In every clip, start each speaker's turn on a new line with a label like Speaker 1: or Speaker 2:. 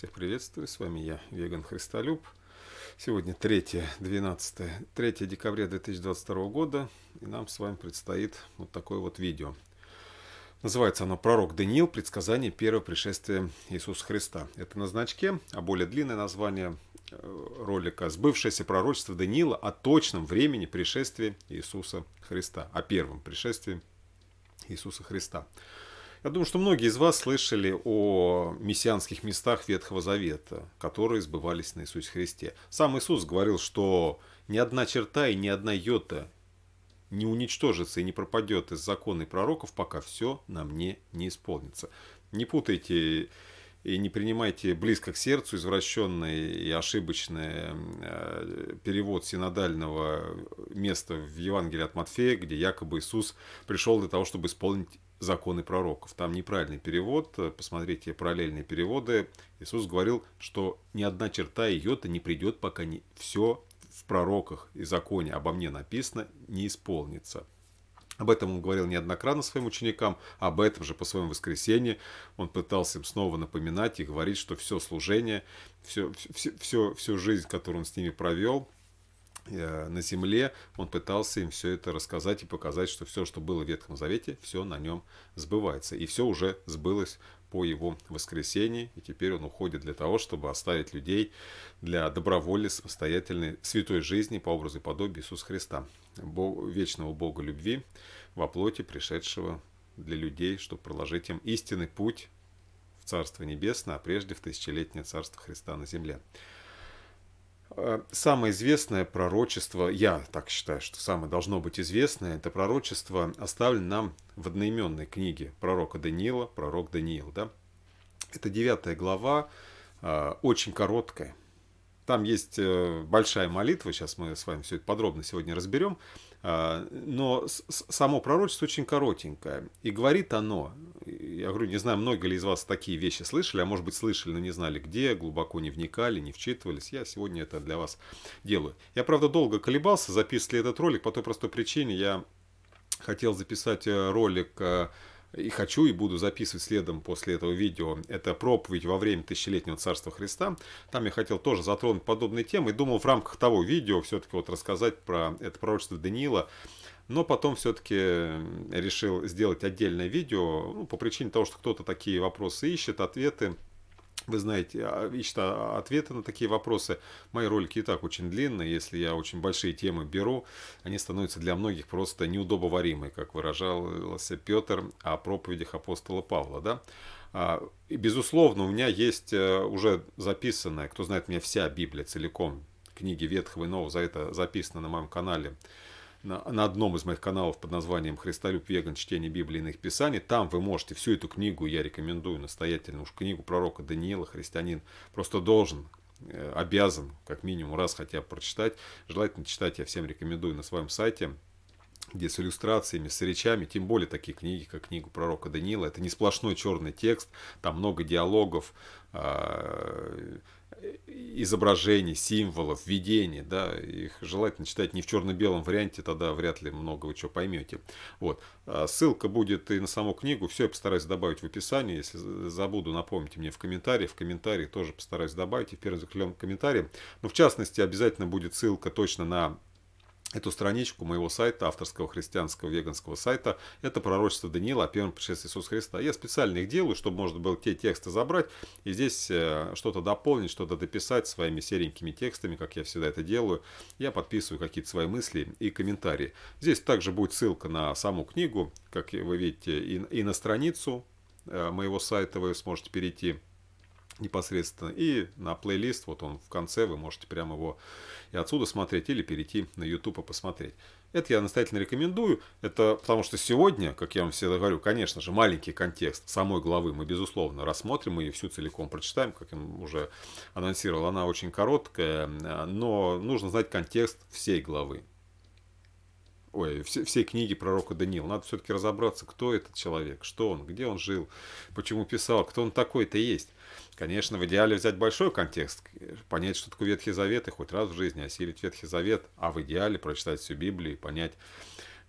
Speaker 1: Всех приветствую, с вами я, Веган Христолюб. Сегодня 3, 12, 3 декабря 2022 года, и нам с вами предстоит вот такое вот видео. Называется оно «Пророк Даниил. Предсказание первого пришествия Иисуса Христа». Это на значке, а более длинное название э, ролика «Сбывшееся пророчество Даниила о точном времени пришествия Иисуса Христа», о первом пришествии Иисуса Христа. Я думаю, что многие из вас слышали о мессианских местах Ветхого Завета, которые сбывались на Иисусе Христе. Сам Иисус говорил, что ни одна черта и ни одна йота не уничтожится и не пропадет из закона и пророков, пока все на мне не исполнится. Не путайте и не принимайте близко к сердцу извращенный и ошибочный э, перевод синодального места в Евангелии от Матфея, где якобы Иисус пришел для того, чтобы исполнить законы пророков. Там неправильный перевод, посмотрите параллельные переводы. Иисус говорил, что ни одна черта ее-то не придет, пока не все в пророках и законе обо мне написано не исполнится. Об этом он говорил неоднократно своим ученикам, об этом же по своему воскресенье он пытался им снова напоминать и говорить, что все служение, все, все, все, всю жизнь, которую он с ними провел, Э, на земле, он пытался им все это рассказать и показать, что все, что было в Ветхом Завете, все на нем сбывается. И все уже сбылось по его воскресении, и теперь он уходит для того, чтобы оставить людей для добровольной, самостоятельной, святой жизни по образу и подобию Иисуса Христа, Бог, вечного Бога любви, во плоти пришедшего для людей, чтобы проложить им истинный путь в Царство Небесное, а прежде в тысячелетнее Царство Христа на земле. Э, самое известное пророчество, я так считаю, что самое должно быть известное, это пророчество оставлено нам в одноименной книге пророка Даниила, пророк Даниил. Да? Это девятая глава, э, очень короткая. Там есть э, большая молитва, сейчас мы с вами все это подробно сегодня разберем, но само пророчество очень коротенькое. И говорит оно, я говорю, не знаю, много ли из вас такие вещи слышали, а может быть слышали, но не знали где, глубоко не вникали, не вчитывались. Я сегодня это для вас делаю. Я, правда, долго колебался, записывать этот ролик, по той простой причине я хотел записать э, ролик э, и хочу, и буду записывать следом после этого видео. Это проповедь во время тысячелетнего Царства Христа. Там я хотел тоже затронуть подобные темы и думал в рамках того видео все-таки вот рассказать про это пророчество Даниила, но потом все-таки э, решил сделать отдельное видео ну, по причине того, что кто-то такие вопросы ищет, ответы. Вы знаете, а, ищет а, ответы на такие вопросы. Мои ролики и так очень длинные. Если я очень большие темы беру, они становятся для многих просто неудобоваримы, как выражался Петр о проповедях апостола Павла. Да? А, и, безусловно, у меня есть э, уже записанная, кто знает, у меня вся Библия целиком, книги Ветхого и Нового, за это записано на моем канале на, на одном из моих каналов под названием «Христолюб Веган. Чтение Библии и иных писаний». Там вы можете всю эту книгу, я рекомендую настоятельно, уж книгу пророка Даниила «Христианин» просто должен э, обязан как минимум раз хотя бы прочитать. Желательно читать, я всем рекомендую на своем сайте, где с иллюстрациями, с речами, тем более такие книги, как книгу пророка Даниила. Это не сплошной черный текст, там много диалогов, а, изображений, символов, видений, да, их желательно читать не в черно-белом варианте, тогда вряд ли много вы чего поймете. Вот. А ссылка будет и на саму книгу, все я постараюсь добавить в описании, если забуду, напомните мне в комментарии, в комментарии тоже постараюсь добавить, и в первом закрепленном комментарии. Но в частности, обязательно будет ссылка точно на эту страничку моего сайта, авторского христианского веганского сайта. Это пророчество Даниила о первом пришествии Иисуса Христа. Я специально их делаю, чтобы можно было те тексты забрать и здесь э, что-то дополнить, что-то дописать своими серенькими текстами, как я всегда это делаю. Я подписываю какие-то свои мысли и комментарии. Здесь также будет ссылка на саму книгу, как вы видите, и, и на страницу э, моего сайта вы сможете перейти непосредственно. И на плейлист, вот он в конце, вы можете прямо его и отсюда смотреть, или перейти на YouTube и посмотреть. Это я настоятельно рекомендую. Это потому что сегодня, как я вам всегда говорю, конечно же, маленький контекст самой главы мы, безусловно, рассмотрим и всю целиком прочитаем, как я уже анонсировал. Она очень короткая, но нужно знать контекст всей главы ой, все, все книги пророка Даниил. Надо все-таки разобраться, кто этот человек, что он, где он жил, почему писал, кто он такой-то есть. Конечно, в идеале взять большой контекст, понять, что такое Ветхий Завет, и хоть раз в жизни осилить Ветхий Завет, а в идеале прочитать всю Библию и понять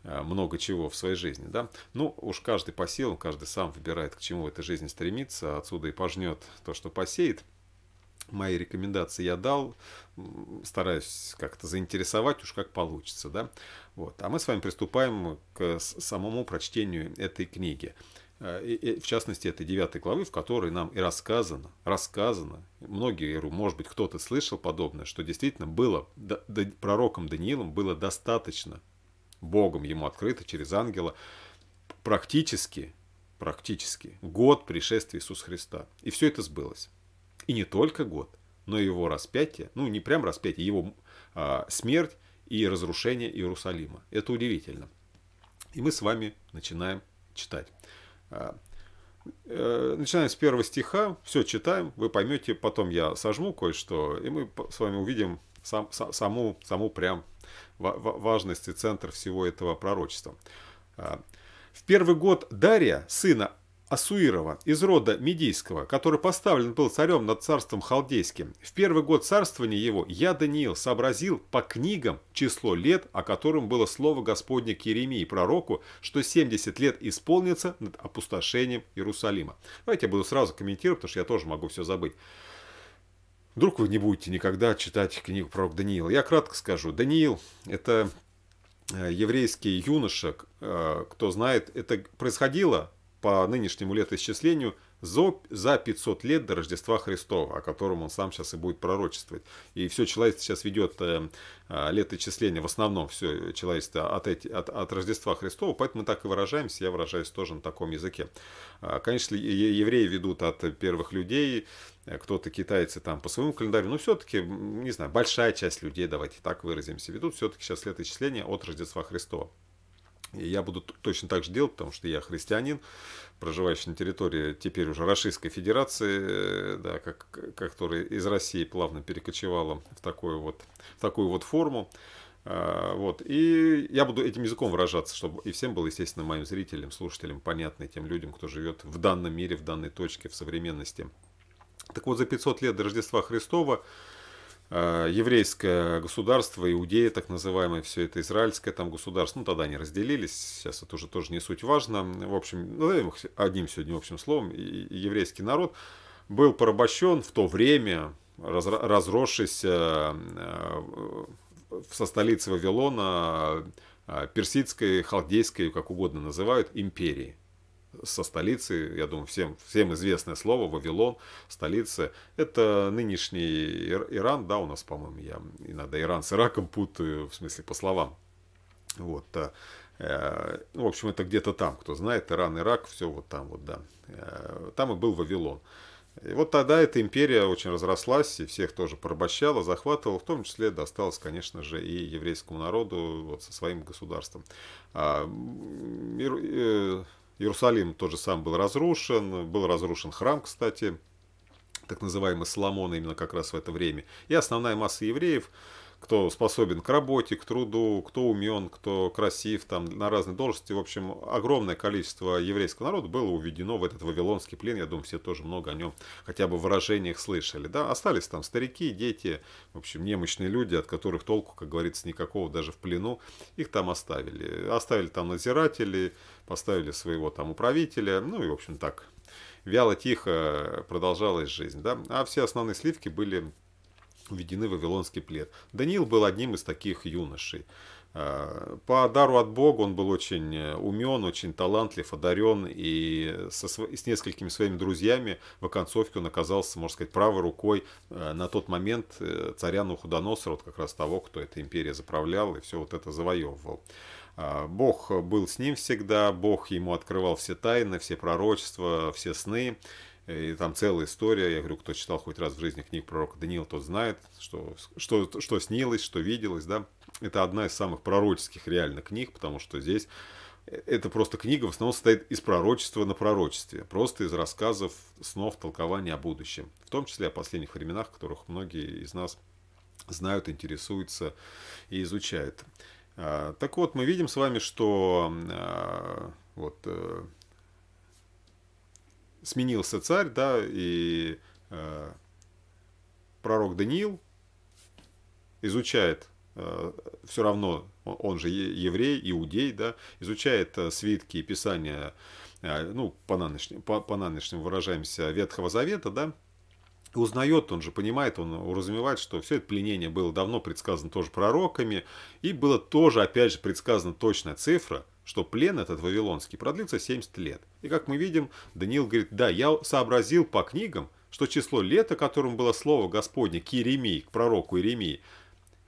Speaker 1: э, много чего в своей жизни, да. Ну, уж каждый по силам, каждый сам выбирает, к чему в этой жизни стремится, отсюда и пожнет то, что посеет мои рекомендации я дал, стараюсь как-то заинтересовать, уж как получится, да. Вот. А мы с вами приступаем к самому прочтению этой книги. Э, и, в частности, этой девятой главы, в которой нам и рассказано, рассказано, многие, может быть, кто-то слышал подобное, что действительно было, да, да, пророком Даниилом было достаточно, Богом ему открыто через ангела, практически, практически год пришествия Иисуса Христа. И все это сбылось. И не только год, но и его распятие, ну не прям распятие, его а, смерть и разрушение Иерусалима. Это удивительно. И мы с вами начинаем читать. А, э, начинаем с первого стиха, все читаем, вы поймете, потом я сожму кое-что, и мы с вами увидим сам, саму, саму прям важность и центр всего этого пророчества. А, в первый год Дария, сына Асуирова из рода Медийского, который поставлен был царем над царством Халдейским. В первый год царствования его я, Даниил, сообразил по книгам число лет, о котором было слово Господня к Еремии пророку, что 70 лет исполнится над опустошением Иерусалима. Давайте я буду сразу комментировать, потому что я тоже могу все забыть. Вдруг вы не будете никогда читать книгу пророк Даниила. Я кратко скажу. Даниил – это э, еврейский юноша, э, кто знает, это происходило по нынешнему летоисчислению за 500 лет до Рождества Христова, о котором он сам сейчас и будет пророчествовать. И все человечество сейчас ведет э, а, летоисчисление, в основном все человечество от, эти, от, от Рождества Христова, поэтому мы так и выражаемся, я выражаюсь тоже на таком языке. А, конечно, евреи ведут от первых людей, э, кто-то китайцы там по своему календарю, но все-таки, не знаю, большая часть людей, давайте так выразимся, ведут все-таки сейчас летоисчисление от Рождества Христова. И я буду точно так же делать, потому что я христианин, проживающий на территории теперь уже Российской Федерации, э, да, как, которая из России плавно перекочевала в такую вот, в такую вот форму. А, вот. И я буду этим языком выражаться, чтобы и всем было, естественно, моим зрителям, слушателям понятно, и тем людям, кто живет в данном мире, в данной точке, в современности. Так вот, за 500 лет до Рождества Христова Э, еврейское государство, иудеи, так называемое, все это израильское там государство, ну тогда они разделились, сейчас это уже тоже не суть важно, в общем, назовем ну, их одним сегодня общим словом, еврейский народ был порабощен в то время, разросшись э, со столицы Вавилона, э, персидской, халдейской, как угодно называют, империи со столицы, я думаю, всем, всем известное слово, Вавилон, столица, это нынешний Иран, да, у нас, по-моему, я иногда Иран с Ираком путаю, в смысле, по словам. Вот, э, э, ну, в общем, это где-то там, кто знает, Иран, Ирак, все вот там вот, да. Э, там и был Вавилон. И вот тогда эта империя очень разрослась и всех тоже порабощала, захватывала, в том числе досталось, конечно же, и еврейскому народу вот, со своим государством. А, мир, э, Иерусалим тоже сам был разрушен, был разрушен храм, кстати, так называемый Соломон именно как раз в это время. И основная масса евреев кто способен к работе, к труду, кто умен, кто красив, там, на разные должности. В общем, огромное количество еврейского народа было уведено в этот вавилонский плен. Я думаю, все тоже много о нем хотя бы в выражениях слышали. Да? Остались там старики, дети, в общем, немощные люди, от которых толку, как говорится, никакого даже в плену. Их там оставили. Оставили там надзирателей, поставили своего там управителя. Ну и, в общем, так вяло-тихо продолжалась жизнь. Да? А все основные сливки были введены в Вавилонский плед. Даниил был одним из таких юношей. А, по дару от Бога он был очень э, умен, очень талантлив, одарен, и со, с несколькими своими друзьями в оконцовке он оказался, можно сказать, правой рукой э, на тот момент э, царя Нухудоносора, вот как раз того, кто эта империя заправлял и все вот это завоевывал. А, Бог был с ним всегда, Бог ему открывал все тайны, все пророчества, все сны, Э, и там целая история. Я говорю, кто читал хоть раз в жизни книг пророка Даниила, тот знает, что, что, что снилось, что виделось. Да? Это одна из самых пророческих реально книг, потому что здесь э, это просто книга в основном состоит из пророчества на пророчестве, просто из рассказов, снов, толкований о будущем, в том числе о последних временах, которых многие из нас знают, интересуются и изучают. А, так вот, мы видим с вами, что а, вот э, сменился царь, да, и э, пророк Даниил изучает э, все равно, он же еврей, иудей, да, изучает э, свитки и писания, э, ну, по нынешним, выражаемся, Ветхого Завета, да, узнает, он же понимает, он уразумевает, что все это пленение было давно предсказано тоже пророками, и было тоже, опять же, предсказана точная цифра – что плен этот вавилонский продлился 70 лет. И как мы видим, Даниил говорит, да, я сообразил по книгам, что число лет, о котором было слово Господне к Иеремии, к пророку Иеремии,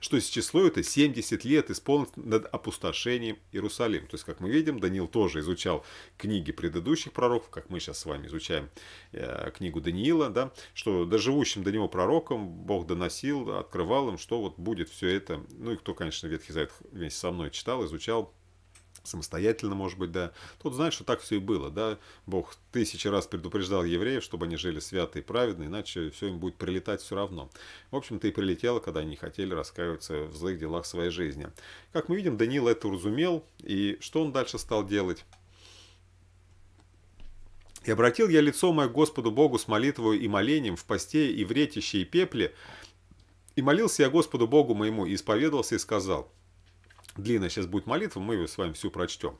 Speaker 1: что с число это 70 лет исполнит над опустошением Иерусалима. То есть, как мы видим, Даниил тоже изучал книги предыдущих пророков, как мы сейчас с вами изучаем э, книгу Даниила, да, что доживущим до него пророкам Бог доносил, открывал им, что вот будет все это. Ну и кто, конечно, Ветхий Завет вместе со мной читал, изучал, самостоятельно, может быть, да. Тут знаешь, что так все и было, да. Бог тысячи раз предупреждал евреев, чтобы они жили свято и праведно, иначе все им будет прилетать все равно. В общем-то и прилетело, когда они хотели раскаиваться в злых делах своей жизни. Как мы видим, Даниил это уразумел, и что он дальше стал делать? «И обратил я лицо мое Господу Богу с молитвой и молением в посте и в ретище и пепле, и молился я Господу Богу моему, и исповедовался, и сказал – Длинная сейчас будет молитва, мы ее с вами всю прочтем.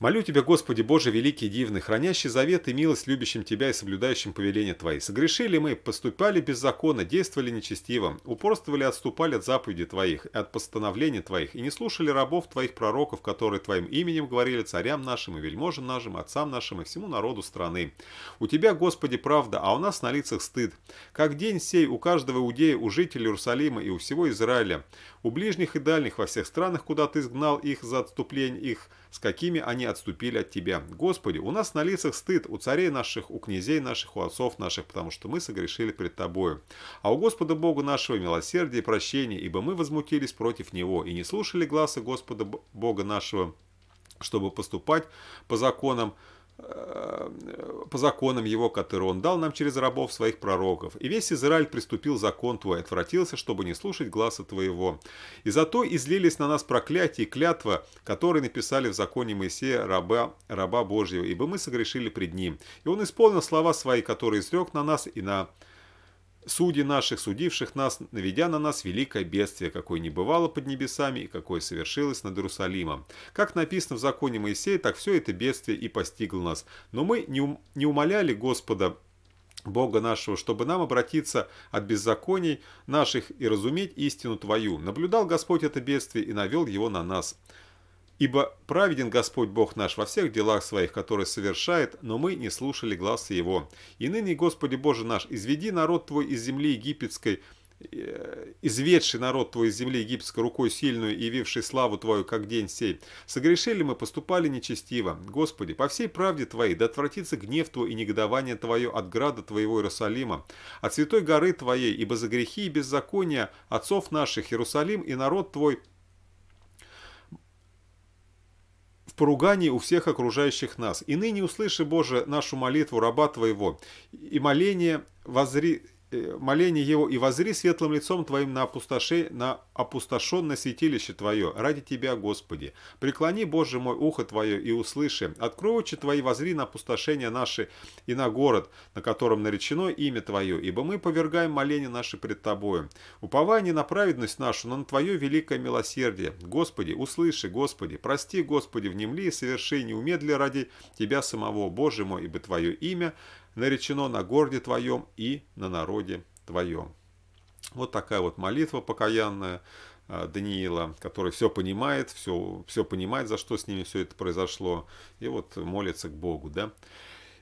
Speaker 1: Молю Тебя, Господи Боже, великий и дивный, хранящий завет и милость любящим Тебя и соблюдающим повеления Твои. Согрешили мы, поступали без закона, действовали нечестиво, упорствовали и отступали от заповедей Твоих и от постановлений Твоих, и не слушали рабов Твоих пророков, которые Твоим именем говорили царям нашим и вельможам нашим, отцам нашим и всему народу страны. У Тебя, Господи, правда, а у нас на лицах стыд. Как день сей у каждого иудея, у жителей Иерусалима и у всего Израиля, у ближних и дальних во всех странах, куда Ты изгнал их за отступление их, с какими они отступили от Тебя. Господи, у нас на лицах стыд, у царей наших, у князей наших, у отцов наших, потому что мы согрешили пред Тобою. А у Господа Бога нашего милосердия и прощения, ибо мы возмутились против Него и не слушали гласа Господа Бога нашего, чтобы поступать по законам, Э, по законам его, которые он дал нам через рабов своих пророков. И весь Израиль приступил закон твой, отвратился, чтобы не слушать глаза твоего. И зато излились на нас проклятие и клятва, которые написали в законе Моисея раба, раба Божьего, ибо мы согрешили пред ним. И он исполнил слова свои, которые изрек на нас и на судей наших, судивших нас, наведя на нас великое бедствие, какое не бывало под небесами и какое совершилось над Иерусалимом. Как написано в законе Моисея, так все это бедствие и постигло нас. Но мы не, не умоляли Господа Бога нашего, чтобы нам обратиться от беззаконий наших и разуметь истину Твою. Наблюдал Господь это бедствие и навел его на нас. Ибо праведен Господь Бог наш во всех делах своих, которые совершает, но мы не слушали глаз Его. И ныне, Господи Боже наш, изведи народ Твой из земли египетской, э, изведший народ Твой из земли египетской рукой сильную и явивший славу Твою, как день сей. Согрешили мы, поступали нечестиво. Господи, по всей правде Твоей, да отвратится гнев Твой и негодование Твое от града Твоего Иерусалима, от святой горы Твоей, ибо за грехи и беззакония отцов наших Иерусалим и народ Твой – поругании у всех окружающих нас. И ныне услыши, Боже, нашу молитву, раба Твоего, и моление возри Э, моление его, и возри светлым лицом твоим на, опустоши, на опустошенное святилище твое, ради тебя, Господи. Преклони, Боже мой, ухо твое и услыши. Открой очи твои, возри на опустошение наши и на город, на котором наречено имя твое, ибо мы повергаем моление наше пред тобою. Уповай не на праведность нашу, но на твое великое милосердие. Господи, услыши, Господи, прости, Господи, внемли и соверши, не умедли ради тебя самого, Боже мой, ибо твое имя – наречено на городе твоем и на народе твоем». Вот такая вот молитва покаянная а, Даниила, который все понимает, все, все понимает, за что с ними все это произошло, и вот молится к Богу, да.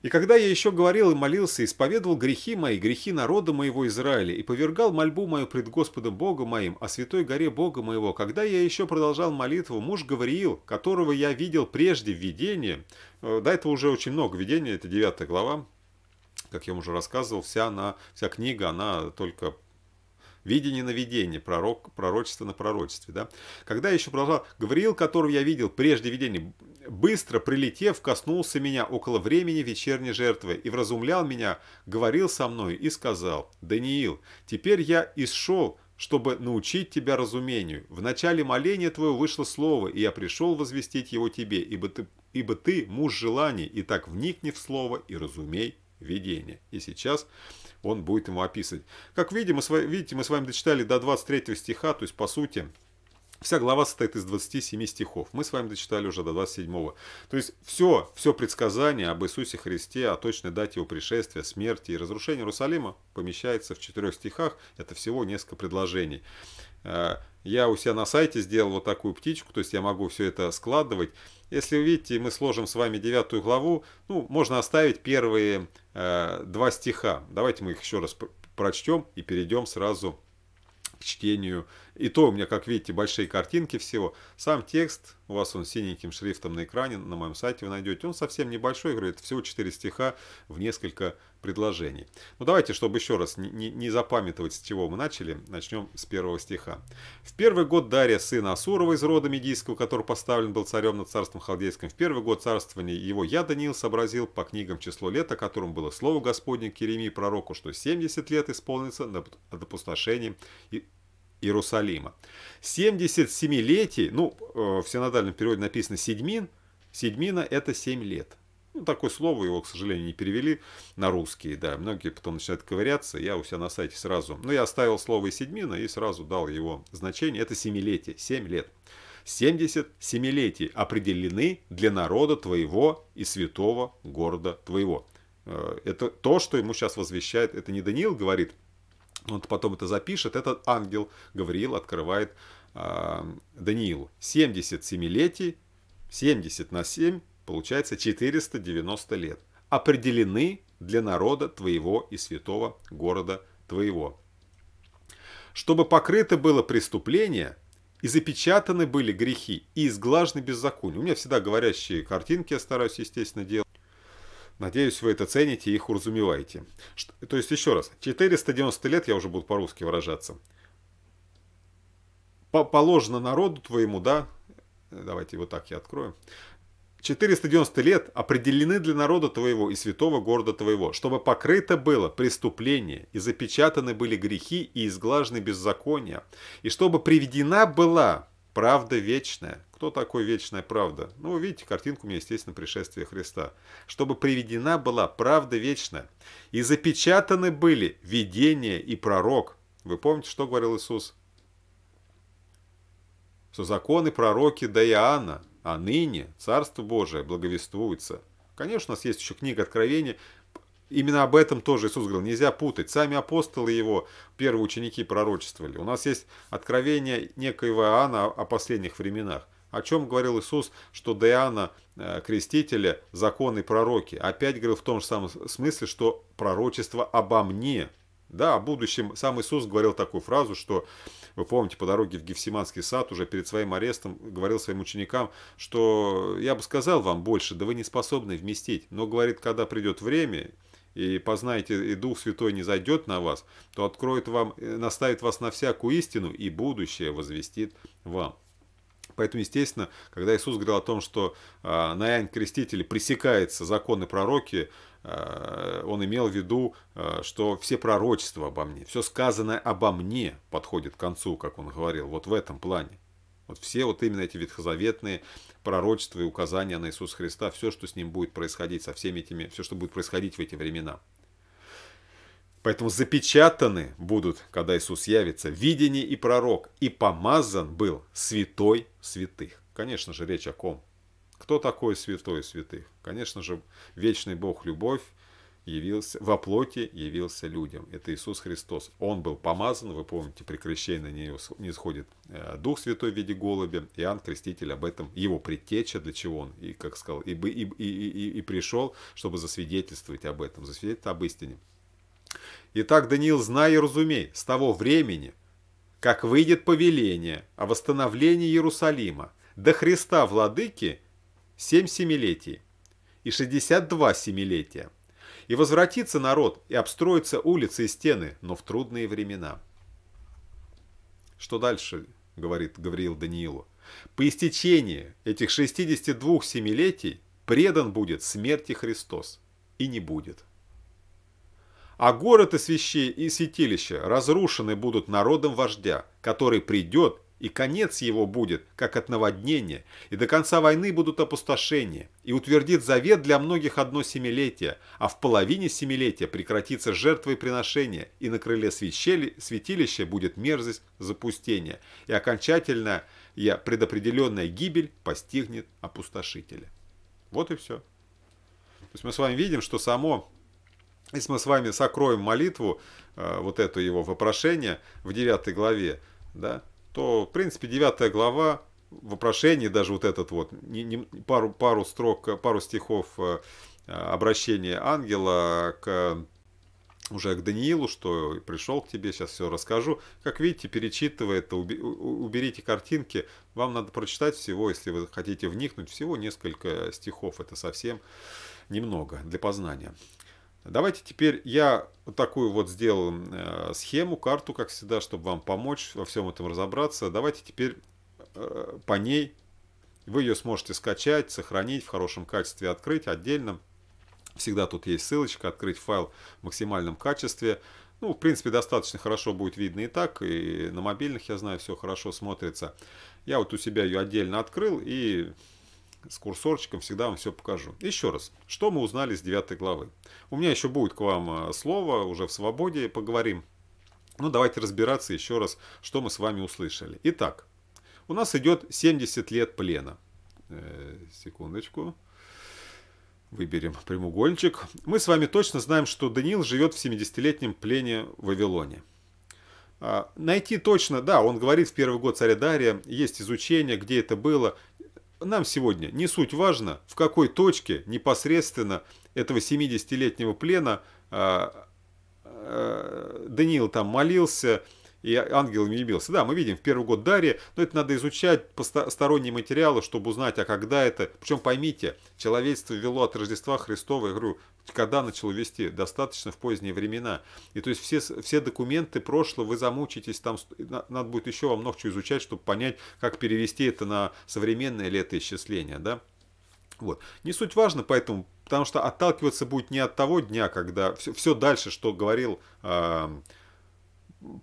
Speaker 1: И когда я еще говорил и молился, исповедовал грехи мои, грехи народа моего Израиля, и повергал мольбу мою пред Господом Богом моим, о святой горе Бога моего, когда я еще продолжал молитву, муж Гавриил, которого я видел прежде в видении, э, до этого уже очень много видений, это 9 глава как я уже рассказывал, вся, она, вся книга, она только видение на видение, пророк, пророчество на пророчестве. Да? Когда еще продолжал, Гавриил, которого я видел прежде видения, быстро прилетев, коснулся меня около времени вечерней жертвы и вразумлял меня, говорил со мной и сказал, «Даниил, теперь я исшел, чтобы научить тебя разумению. В начале моления твое вышло слово, и я пришел возвестить его тебе, ибо ты, ибо ты муж желаний, и так вникни в слово и разумей видение. И сейчас он будет ему описывать. Как видим, мы с вами, видите, мы с вами дочитали до 23 стиха, то есть по сути Вся глава состоит из 27 стихов. Мы с вами дочитали уже до 27. -го. То есть все, все предсказание об Иисусе Христе, о точной дате его пришествия, смерти и разрушения Иерусалима помещается в четырех стихах. Это всего несколько предложений. Э, я у себя на сайте сделал вот такую птичку, то есть я могу все это складывать. Если увидите, мы сложим с вами девятую главу, ну, можно оставить первые Э, два стиха. Давайте мы их еще раз прочтем и перейдем сразу к чтению и то у меня, как видите, большие картинки всего. Сам текст, у вас он синеньким шрифтом на экране, на моем сайте вы найдете. Он совсем небольшой, говорю, это всего 4 стиха в несколько предложений. Ну давайте, чтобы еще раз не, не, не запамятовать, с чего мы начали, начнем с первого стиха. «В первый год Дарья, сына Асурова из рода Медийского, который поставлен был царем над царством Халдейским, в первый год царствования его я, Даниил, сообразил по книгам число лет, о котором было слово Господне к Еремии пророку, что 70 лет исполнится над опустошением Иерусалима. 77-летие, ну, э, в синодальном переводе написано «седьмин», «седьмина» – это 7 лет. Ну, такое слово, его, к сожалению, не перевели на русский, да. Многие потом начинают ковыряться, я у себя на сайте сразу. Ну, я оставил слово «седьмина» и сразу дал его значение. Это семилетие, 7 лет. 77-летий определены для народа твоего и святого города твоего. Э, это то, что ему сейчас возвещает, это не Даниил говорит – он потом это запишет, этот ангел Гавриил открывает э, Даниилу. 77-летий, 70 на 7, получается 490 лет. Определены для народа твоего и святого города твоего. Чтобы покрыто было преступление, и запечатаны были грехи, и изглажены беззакония. У меня всегда говорящие картинки я стараюсь, естественно, делать. Надеюсь, вы это цените и их уразумеваете. то есть, еще раз, 490 лет, я уже буду по-русски выражаться, по положено народу твоему, да, давайте вот так я открою, 490 лет определены для народа твоего и святого города твоего, чтобы покрыто было преступление, и запечатаны были грехи, и изглажены беззакония, и чтобы приведена была правда вечная, кто такой вечная правда? Ну, вы видите картинку у меня, естественно, пришествия Христа. Чтобы приведена была правда вечная. И запечатаны были видение и пророк. Вы помните, что говорил Иисус? Что законы пророки до Иоанна, а ныне Царство Божие благовествуется. Конечно, у нас есть еще книга Откровения, Именно об этом тоже Иисус говорил. Нельзя путать. Сами апостолы его, первые ученики, пророчествовали. У нас есть откровение некоего Иоанна о последних временах. О чем говорил Иисус, что до э, крестителя, закон и пророки. Опять говорил в том же самом смысле, что пророчество обо мне. Да, о будущем. Сам Иисус говорил такую фразу, что, вы помните, по дороге в Гефсиманский сад, уже перед своим арестом, говорил своим ученикам, что я бы сказал вам больше, да вы не способны вместить. Но, говорит, когда придет время, и познаете, и Дух Святой не зайдет на вас, то откроет вам, э, наставит вас на всякую истину, и будущее возвестит вам. Поэтому, естественно, когда Иисус говорил о том, что э, на Иоанн Креститель пресекаются, законы пророки, э, он имел в виду, э, что все пророчества обо мне, все сказанное обо мне подходит к концу, как он говорил, вот в этом плане. Вот все вот именно эти ветхозаветные пророчества и указания на Иисуса Христа, все, что с ним будет происходить, со всеми этими, все, что будет происходить в эти времена – Поэтому запечатаны будут, когда Иисус явится, видение и пророк, и помазан был святой святых. Конечно же, речь о ком? Кто такой святой святых? Конечно же, вечный Бог любовь явился, во плоти явился людям. Это Иисус Христос. Он был помазан, вы помните, при крещении на нее не сходит э, Дух Святой в виде голубя. Иоанн Креститель об этом, его предтеча, для чего он, и, как сказал, и, и, и, и, и пришел, чтобы засвидетельствовать об этом, засвидетельствовать об истине. Итак, Даниил, знай и разумей, с того времени, как выйдет повеление о восстановлении Иерусалима, до Христа Владыки семь семилетий и 62 семилетия. И возвратится народ, и обстроятся улицы и стены, но в трудные времена. Что дальше, говорит Гавриил Даниилу. По истечении этих 62 семилетий предан будет смерти Христос и не будет. А город и, свящи, и святилище разрушены будут народом вождя, который придет, и конец его будет, как от наводнения, и до конца войны будут опустошения, и утвердит завет для многих одно семилетие, а в половине семилетия прекратится жертвоприношение, и и на крыле свящели, святилища будет мерзость запустения, и окончательная предопределенная гибель постигнет опустошителя. Вот и все. То есть мы с вами видим, что само если мы с вами сокроем молитву, э, вот это его вопрошение в 9 главе, да, то, в принципе, 9 глава, вопрошение, даже вот этот вот, не, не, пару, пару строк, пару стихов э, обращения ангела к уже к Даниилу, что пришел к тебе, сейчас все расскажу. Как видите, перечитывая это, уберите картинки. Вам надо прочитать всего, если вы хотите вникнуть, всего несколько стихов. Это совсем немного для познания. Давайте теперь я вот такую вот сделал э, схему, карту, как всегда, чтобы вам помочь во всем этом разобраться. Давайте теперь э, по ней вы ее сможете скачать, сохранить в хорошем качестве, открыть отдельно. Всегда тут есть ссылочка, открыть файл в максимальном качестве. Ну, в принципе, достаточно хорошо будет видно и так, и на мобильных, я знаю, все хорошо смотрится. Я вот у себя ее отдельно открыл и с курсорчиком всегда вам все покажу. Еще раз, что мы узнали с 9 главы. У меня еще будет к вам э, слово, уже в свободе поговорим. Ну, давайте разбираться еще раз, что мы с вами услышали. Итак, у нас идет 70 лет плена. Э, секундочку. Выберем прямоугольничек. Мы с вами точно знаем, что Даниил живет в 70-летнем плене в Вавилоне. А, найти точно, да, он говорит в первый год царя Дария, есть изучение, где это было нам сегодня не суть важно, в какой точке непосредственно этого 70-летнего плена а, а, Даниил там молился и ангел ангелом явился. Да, мы видим в первый год Дарья, но это надо изучать посторонние материалы, чтобы узнать, а когда это. Причем поймите, человечество вело от Рождества Христова, я говорю, когда начал вести, достаточно в поздние времена. И то есть все, все документы прошлого, вы замучитесь, там надо будет еще вам много чего изучать, чтобы понять, как перевести это на современное летоисчисление, да. Вот. Не суть важно, поэтому, потому что отталкиваться будет не от того дня, когда все, все дальше, что говорил э,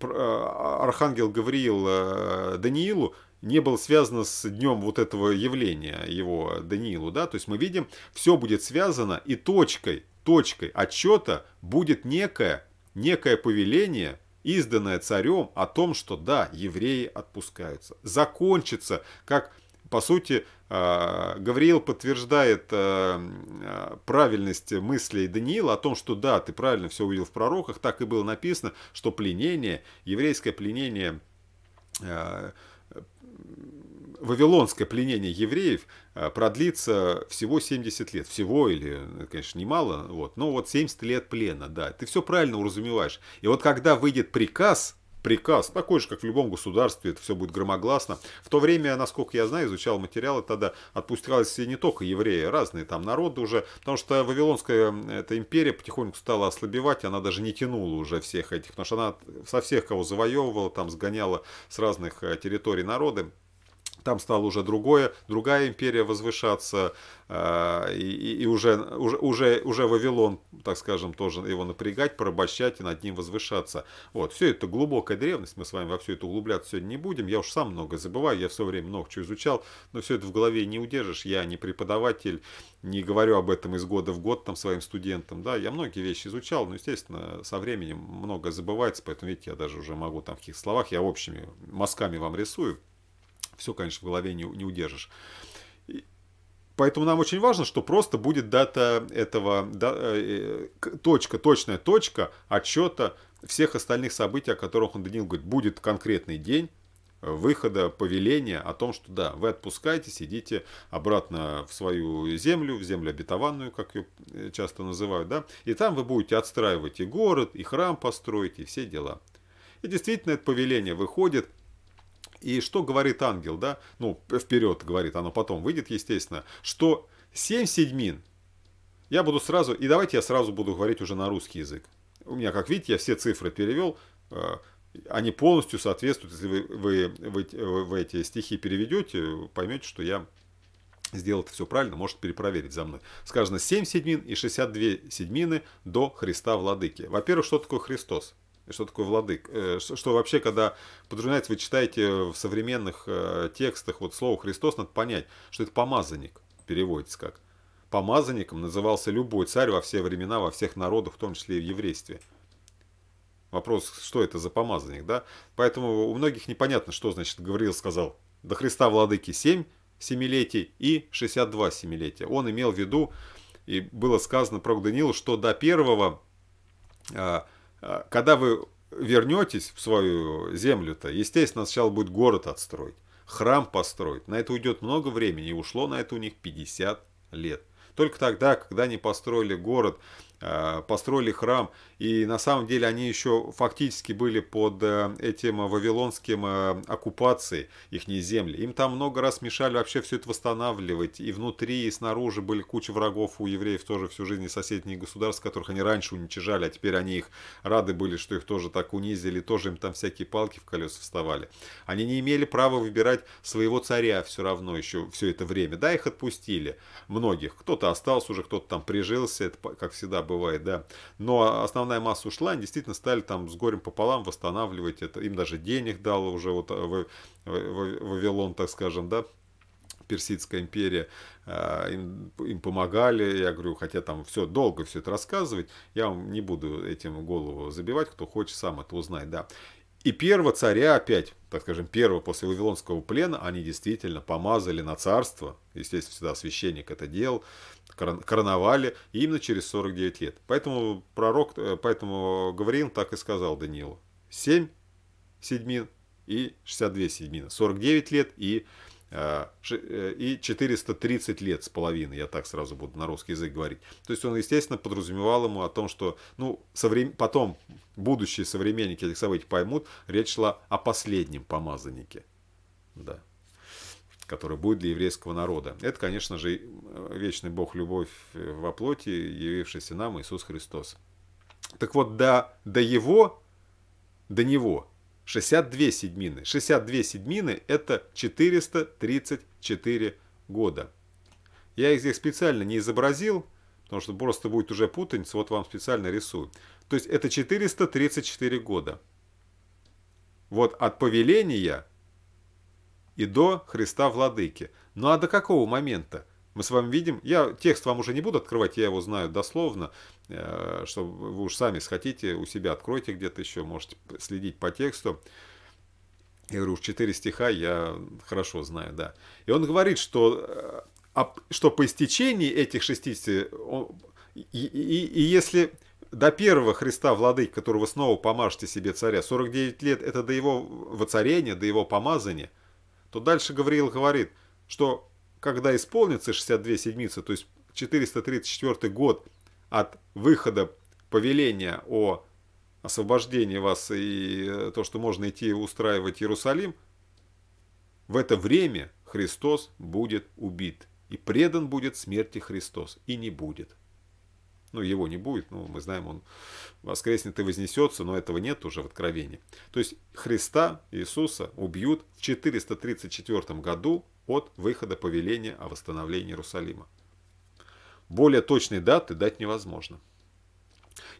Speaker 1: Архангел Гавриил э, Даниилу, не было связано с днем вот этого явления его Даниилу, да, то есть мы видим, все будет связано и точкой точкой отчета будет некое, некое повеление, изданное царем о том, что да, евреи отпускаются. Закончится, как по сути, э, Гавриил подтверждает э, э, правильность мыслей Даниила о том, что да, ты правильно все увидел в пророках, так и было написано, что пленение, еврейское пленение вавилонское пленение евреев э, продлится всего 70 лет. Всего или, э, конечно, немало, вот, но вот 70 лет плена, да. Ты все правильно уразумеваешь. И вот когда выйдет приказ, приказ, такой же, как в любом государстве, это все будет громогласно. В то время, насколько я знаю, изучал материалы, тогда отпускались не только евреи, а разные там народы уже, потому что Вавилонская эта империя потихоньку стала ослабевать, она даже не тянула уже всех этих, потому что она со всех, кого завоевывала, там сгоняла с разных э, территорий народы, там стала уже другое, другая империя возвышаться, э, и, и уже, уже, уже, уже Вавилон, так скажем, тоже его напрягать, порабощать и над ним возвышаться. Вот, все это глубокая древность, мы с вами во все это углубляться сегодня не будем, я уж сам много забываю, я все время много чего изучал, но все это в голове не удержишь, я не преподаватель, не говорю об этом из года в год там своим студентам, да, я многие вещи изучал, но, естественно, со временем много забывается, поэтому, видите, я даже уже могу там в каких словах, я общими мазками вам рисую, все, конечно, в голове не, не удержишь. Поэтому нам очень важно, что просто будет дата этого, да, э, точка, точная точка отчета всех остальных событий, о которых он, Данил, говорит, будет конкретный день выхода повеления о том, что да, вы отпускаете, сидите обратно в свою землю, в землю обетованную, как ее э, часто называют, да, и там вы будете отстраивать и город, и храм построить, и все дела. И действительно, это повеление выходит – и что говорит ангел, да? Ну, вперед говорит, оно потом выйдет, естественно, что семь седьмин. Я буду сразу, и давайте я сразу буду говорить уже на русский язык. У меня, как видите, я все цифры перевел, э, они полностью соответствуют. Если вы, вы, вы, вы, вы эти стихи переведете, поймете, что я сделал это все правильно, может перепроверить за мной. Сказано 7 седьмин и 62 седьмины до Христа Владыки. Во-первых, что такое Христос? что такое владык, э, что вообще, когда подразумевается, вы читаете в современных э, текстах вот слово Христос, надо понять, что это помазанник, переводится как. Помазанником назывался любой царь во все времена, во всех народах, в том числе и в еврействе. Вопрос, что это за помазанник, да? Поэтому у многих непонятно, что значит Гавриил сказал. До Христа владыки 7 семилетий и 62 семилетия. Он имел в виду, и было сказано про Даниила, что до первого а, а, когда вы вернетесь в свою землю-то, естественно, сначала будет город отстроить, храм построить. На это уйдет много времени, и ушло на это у них 50 лет. Только тогда, когда они построили город, Э, построили храм. И на самом деле они еще фактически были под э, этим вавилонским э, оккупацией, их земли. Им там много раз мешали вообще все это восстанавливать. И внутри, и снаружи были куча врагов у евреев тоже всю жизнь, и соседние государства, которых они раньше уничижали, а теперь они их рады были, что их тоже так унизили, тоже им там всякие палки в колеса вставали. Они не имели права выбирать своего царя все равно еще все это время. Да, их отпустили многих. Кто-то остался уже, кто-то там прижился, это, как всегда, было бывает, да. Но основная масса ушла, они действительно стали там с горем пополам восстанавливать это. Им даже денег дало уже вот э, Вавилон, так скажем, да, Персидская империя, а, им, им помогали, я говорю, хотя там все долго все это рассказывать, я вам не буду этим голову забивать, кто хочет сам это узнать, да. И первого царя опять, так скажем, первого после Вавилонского плена, они действительно помазали на царство. Естественно, всегда священник это делал карнавале именно через 49 лет. Поэтому пророк, э, поэтому Гавриил так и сказал Даниилу. 7 седьмин и 62 седьмина. 49 лет и, э, э, и 430 лет с половиной. Я так сразу буду на русский язык говорить. То есть он, естественно, подразумевал ему о том, что ну, соврем... потом будущие современники этих событий поймут, речь шла о последнем помазаннике. Да который будет для еврейского народа. Это, конечно же, э, вечный Бог любовь э, во плоти, явившийся нам Иисус Христос. Так вот, до, до его, до него 62 седьмины. 62 седьмины – это 434 года. Я их здесь специально не изобразил, потому что просто будет уже путаница, вот вам специально рисую. То есть это 434 года. Вот от повеления – и до Христа Владыки. Ну а до какого момента? Мы с вами видим, я текст вам уже не буду открывать, я его знаю дословно, э, чтобы вы уж сами схотите, у себя откройте где-то еще, можете следить по тексту. Я говорю, уж четыре стиха я хорошо знаю, да. И он говорит, что, э, что по истечении этих 60, и, и, и если до первого Христа владык, которого снова помажете себе царя, 49 лет, это до его воцарения, до его помазания – то дальше Гавриил говорит, что когда исполнится 62 седмицы, то есть 434 год от выхода повеления о освобождении вас и э, то, что можно идти устраивать Иерусалим, в это время Христос будет убит. И предан будет смерти Христос. И не будет ну, его не будет, ну, мы знаем, он воскреснет и вознесется, но этого нет уже в Откровении. То есть Христа, Иисуса, убьют в 434 году от выхода повеления о восстановлении Иерусалима. Более точной даты дать невозможно.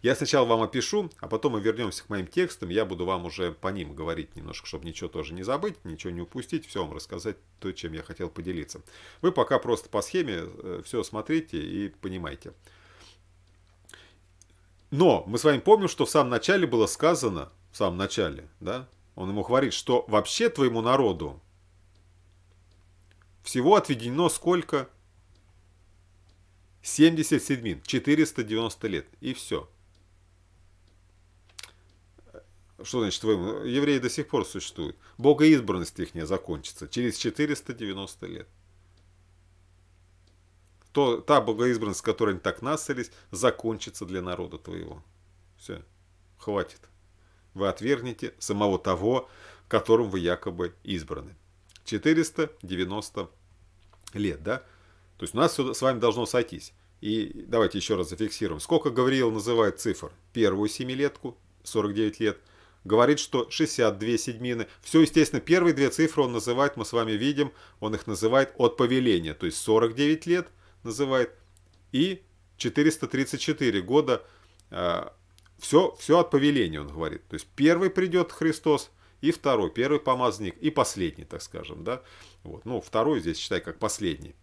Speaker 1: Я сначала вам опишу, а потом мы вернемся к моим текстам. Я буду вам уже по ним говорить немножко, чтобы ничего тоже не забыть, ничего не упустить, все вам рассказать то, чем я хотел поделиться. Вы пока просто по схеме э, все смотрите и понимайте. Но мы с вами помним, что в самом начале было сказано, в самом начале, да, он ему говорит, что вообще твоему народу всего отведено сколько? 70 седьмин, 490 лет, и все. Что значит твоему? Евреи до сих пор существуют. Богоизбранность их не закончится через 490 лет то, та богоизбранность, с которой они так насылись, закончится для народа твоего. Все, хватит. Вы отвергнете самого того, которым вы якобы избраны. 490 лет, да? То есть у нас с вами должно сойтись. И давайте еще раз зафиксируем. Сколько Гавриил называет цифр? Первую семилетку, 49 лет. Говорит, что 62 седьмины. Все, естественно, первые две цифры он называет, мы с вами видим, он их называет от повеления. То есть 49 лет – называет, и 434 года. Все, а, все от повеления, он говорит. То есть первый придет Христос, и второй, первый помазник, и последний, так скажем, да. Вот, ну, второй здесь считай как последний.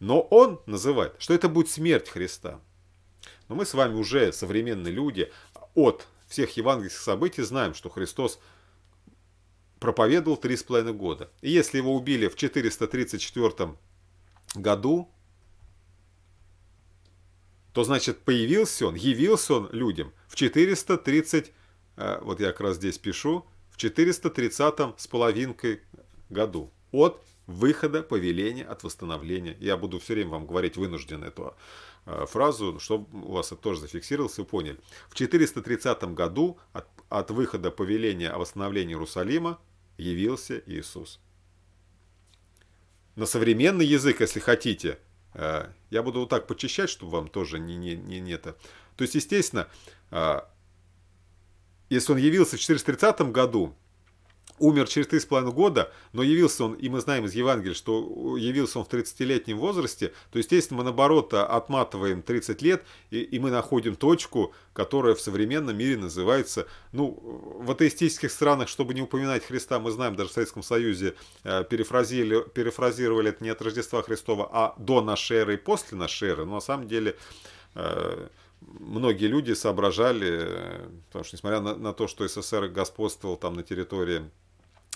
Speaker 1: Но он называет, что это будет смерть Христа. Но мы с вами уже современные люди от всех евангельских событий знаем, что Христос проповедовал три с половиной года. И если его убили в 434 году, то значит появился он, явился он людям в 430, э, вот я как раз здесь пишу, в 430 с половинкой году от выхода повеления от восстановления. Я буду все время вам говорить вынужден эту э, фразу, чтобы у вас это тоже зафиксировалось и поняли. В 430 году от, от выхода повеления о восстановлении Иерусалима явился Иисус. На современный язык, если хотите – Э, я буду вот так почищать, чтобы вам тоже не, не, не, не это. То есть, естественно, э, если он явился в 430 году, умер через 3,5 года, но явился он, и мы знаем из Евангелия, что явился он в 30-летнем возрасте, то, естественно, мы наоборот отматываем 30 лет, и, и мы находим точку, которая в современном мире называется, ну, в атеистических странах, чтобы не упоминать Христа, мы знаем, даже в Советском Союзе э, перефразили, перефразировали это не от Рождества Христова, а до нашей эры и после нашей эры, но на самом деле... Э, многие люди соображали, э, потому что, несмотря на, на то, что СССР господствовал там на территории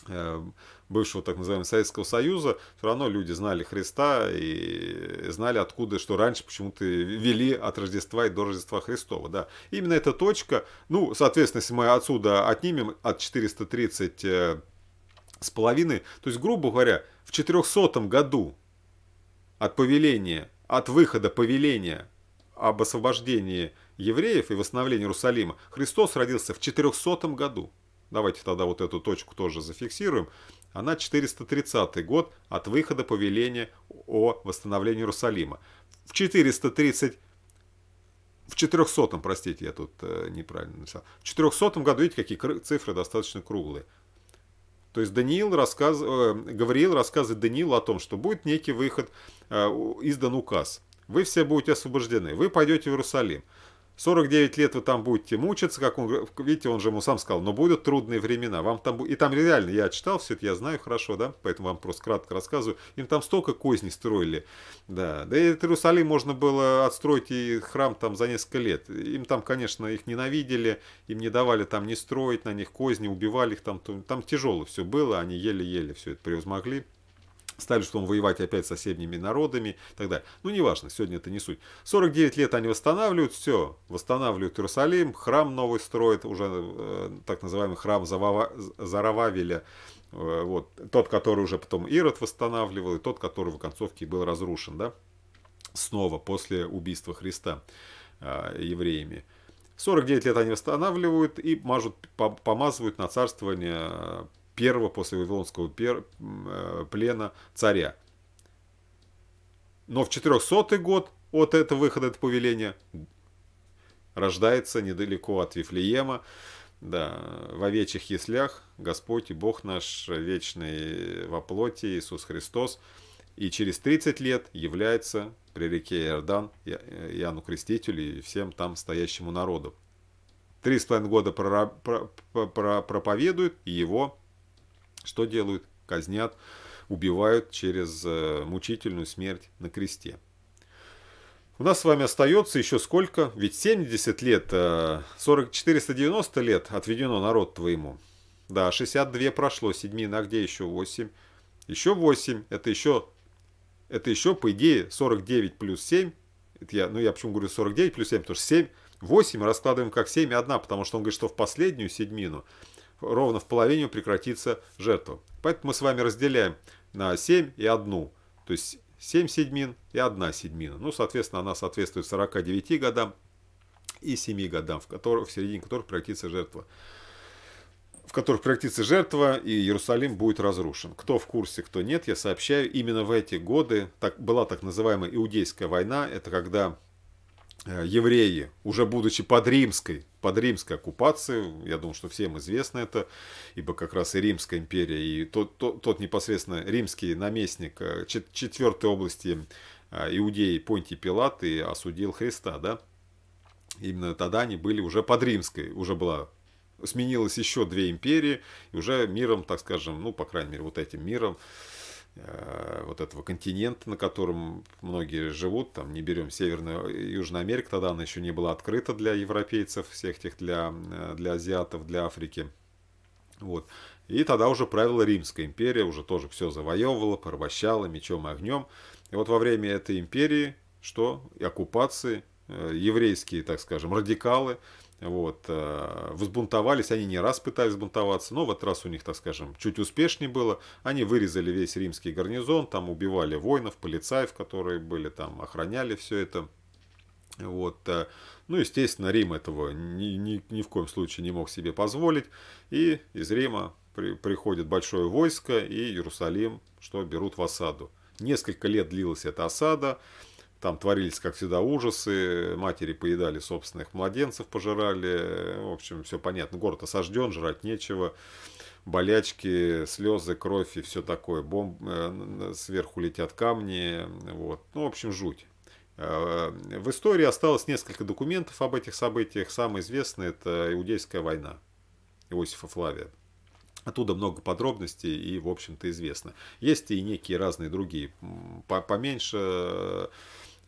Speaker 1: Э, бывшего так называемого Советского Союза, все равно люди знали Христа и знали откуда, что раньше почему-то вели от Рождества и до Рождества Христова. Да. Именно эта точка, ну, соответственно, если мы отсюда отнимем от 430 э, с половиной, то есть, грубо говоря, в 400 году от повеления, от выхода повеления об освобождении евреев и восстановлении Иерусалима, Христос родился в 400 году. Давайте тогда вот эту точку тоже зафиксируем. Она 430 год от выхода повеления о восстановлении Иерусалима. В 430 в 400, простите, я тут э, неправильно написал. В 400 году, видите, какие цифры достаточно круглые. То есть Даниил рассказ... Э, Гавриил рассказывает Даниилу о том, что будет некий выход, э, издан указ. Вы все будете освобождены, вы пойдете в Иерусалим. 49 лет вы там будете мучиться, как он, видите, он же ему сам сказал, но будут трудные времена, вам там, и там реально, я читал все это, я знаю хорошо, да, поэтому вам просто кратко рассказываю, им там столько козни строили, да, да и этот Иерусалим можно было отстроить и храм там за несколько лет, им там, конечно, их ненавидели, им не давали там не строить, на них козни, убивали их там, там тяжело все было, они еле-еле все это превозмогли, стали что потом воевать опять с соседними народами и так далее. Ну, неважно, сегодня это не суть. 49 лет они восстанавливают, все, восстанавливают Иерусалим, храм новый строят, уже э, так называемый храм Завава, Зарававеля, э, вот, тот, который уже потом Ирод восстанавливал, и тот, который в концовке был разрушен, да, снова после убийства Христа э, евреями. 49 лет они восстанавливают и мажут, помазывают на царствование э, первого после Вавилонского э, плена царя. Но в 400 год от этого выхода этого повеления рождается недалеко от Вифлеема, да, в овечьих яслях Господь и Бог наш вечный во плоти Иисус Христос. И через 30 лет является при реке Иордан э, Иоанну Крестителю и всем там стоящему народу. Три с половиной года проповедует, и его что делают? Казнят, убивают через э, мучительную смерть на кресте. У нас с вами остается еще сколько? Ведь 70 лет, 40, э, 490 лет отведено народ твоему. Да, 62 прошло, седьмина, где еще 8? Еще 8, это еще, это еще, по идее, 49 плюс 7. Это я, ну, я почему говорю 49 плюс 7, потому что 7, 8 раскладываем как 7 и 1, потому что он говорит, что в последнюю седьмину – ровно в половине прекратится жертва. Поэтому мы с вами разделяем на 7 и 1. То есть 7 седьмин и 1 седьмина. Ну, соответственно, она соответствует 49 годам и 7 годам, в, которых, в середине которых прекратится жертва в которых прекратится жертва, и Иерусалим будет разрушен. Кто в курсе, кто нет, я сообщаю, именно в эти годы так, была так называемая Иудейская война. Это когда Э, евреи, уже будучи под римской, под римской оккупацией, я думаю, что всем известно это, ибо как раз и Римская империя, и тот, тот, тот непосредственно римский наместник э, четвертой области э, Иудеи Понтий Пилат и осудил Христа, да? Именно тогда они были уже под римской, уже была сменилось еще две империи, и уже миром, так скажем, ну, по крайней мере, вот этим миром, Э, вот этого континента, на котором многие живут, там не берем Северную э, Южную Америку, тогда она еще не была открыта для европейцев, всех тех для, э, для азиатов, для Африки. Вот. И тогда уже правила Римская империя, уже тоже все завоевывала, порабощала мечом и огнем. И вот во время этой империи, что и оккупации, еврейские, так скажем, радикалы – вот. Э, Возбунтовались, они не раз пытались бунтоваться, но в этот раз у них, так скажем, чуть успешнее было. Они вырезали весь римский гарнизон, там убивали воинов, полицаев, которые были там, охраняли все это. Вот. Э, ну, естественно, Рим этого ни, ни, ни в коем случае не мог себе позволить. И из Рима при, приходит большое войско и Иерусалим, что берут в осаду. Несколько лет длилась эта осада. Там творились, как всегда, ужасы, матери поедали собственных младенцев, пожирали, в общем, все понятно. Город осажден, жрать нечего, болячки, слезы, кровь и все такое. Бомб... Э, сверху летят камни, вот. Ну, в общем, жуть. Э, в истории осталось несколько документов об этих событиях. Самое известное – это Иудейская война Иосифа Флавия. Оттуда много подробностей и, в общем-то, известно. Есть и некие разные другие, поменьше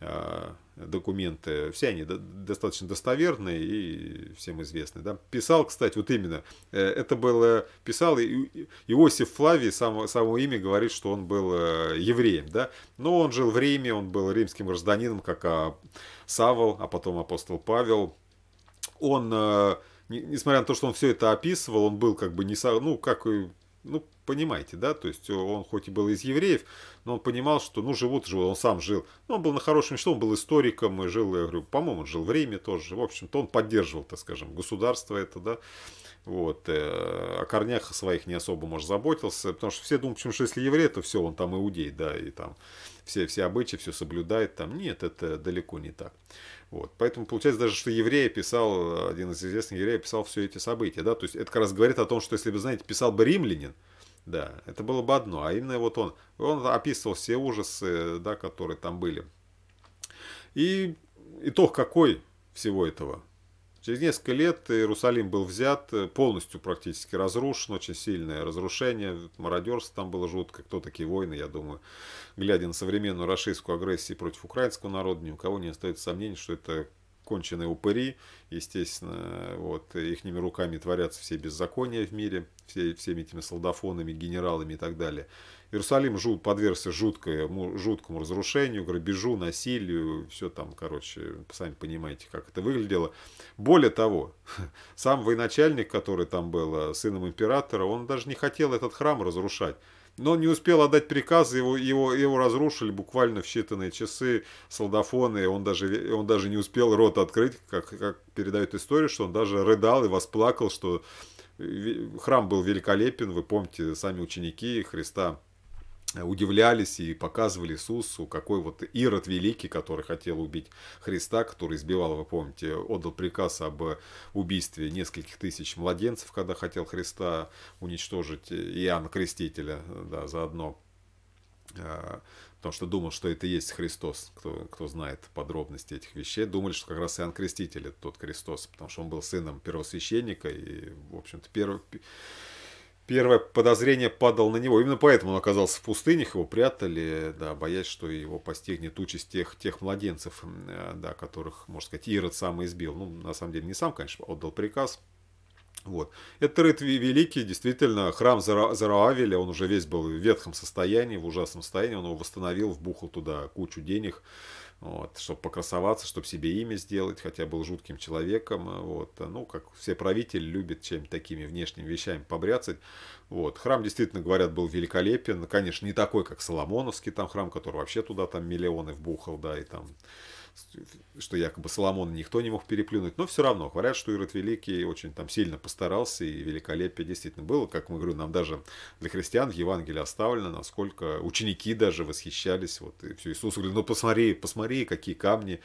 Speaker 1: а, документы, все они достаточно достоверные и всем известны. Да? Писал, кстати, вот именно, э, это был, э, писал Иосиф Флавий, само, само имя говорит, что он был э, евреем, да? но он жил в Риме, он был римским гражданином, как а, Савол, а потом апостол Павел. Он, несмотря на то, что он все это описывал, он был как бы не, ну, как, ну, понимаете, да, то есть э, он хоть и был из евреев, но он понимал, что, ну, живут живут, он сам жил, ну, он был на хорошем счету, он был историком и жил, я говорю, по-моему, он жил в Риме тоже, в общем-то, он поддерживал, так скажем, государство это, да, вот, э, о корнях своих не особо, может, заботился, потому что все думают, почему, что если еврей, то все, он там иудей, да, и там все, все обычаи, все соблюдает, там, нет, это далеко не так. Вот. Поэтому получается даже, что еврей писал, один из известных евреев писал все эти события. Да? То есть это как раз говорит о том, что если бы, знаете, писал бы римлянин, да, это было бы одно, а именно вот он, он описывал все ужасы, да, которые там были. И итог какой всего этого? Через несколько лет Иерусалим был взят, полностью практически разрушен, очень сильное разрушение, мародерство там было жутко, кто такие войны, я думаю, глядя на современную российскую агрессию против украинского народа, ни у кого не остается сомнений, что это конченые упыри, естественно, вот, ихними руками творятся все беззакония в мире, все, всеми этими солдафонами, генералами и так далее. Иерусалим жут, подвергся жуткое, жуткому разрушению, грабежу, насилию, все там, короче, сами понимаете, как это выглядело. Более того, сам военачальник, который там был э, сыном императора, он даже не хотел этот храм разрушать. Но не успел отдать приказ, его, его, его разрушили буквально в считанные часы солдафоны. Он даже, он даже не успел рот открыть, как, как передают историю, что он даже рыдал и восплакал, что храм был великолепен. Вы помните, сами ученики Христа удивлялись и показывали Иисусу, какой вот Ирод Великий, который хотел убить Христа, который избивал, вы помните, отдал приказ об убийстве нескольких тысяч младенцев, когда хотел Христа уничтожить э, Иоанна Крестителя да, заодно а, потому что думал, что это и есть Христос, кто, кто знает подробности этих вещей, думали, что как раз Иоанн Креститель это тот Христос, потому что он был сыном первосвященника и, в общем-то, первый, первое подозрение падало на него. Именно поэтому он оказался в пустынях, его прятали, да, боясь, что его постигнет участь тех, тех младенцев, э, да, которых, можно сказать, Ирод сам избил. Ну, на самом деле, не сам, конечно, отдал приказ. Вот. Это Рыд Великий, действительно, храм Зара Зараавеля, он уже весь был в ветхом состоянии, в ужасном состоянии, он его восстановил, вбухал туда кучу денег вот, чтобы покрасоваться, чтобы себе имя сделать, хотя был жутким человеком, э, вот, ну, как все правители любят чем-то такими внешними вещами побряцать, вот, храм действительно, говорят, был великолепен, конечно, не такой, как Соломоновский там храм, который вообще туда там миллионы вбухал, да, и там что якобы Соломона никто не мог переплюнуть, но все равно говорят, что Ирод Великий очень там сильно постарался, и великолепие действительно было, как мы говорим, нам даже для христиан Евангелие оставлено, насколько ученики даже восхищались, вот, и все, Иисус говорит, ну посмотри, посмотри, какие камни,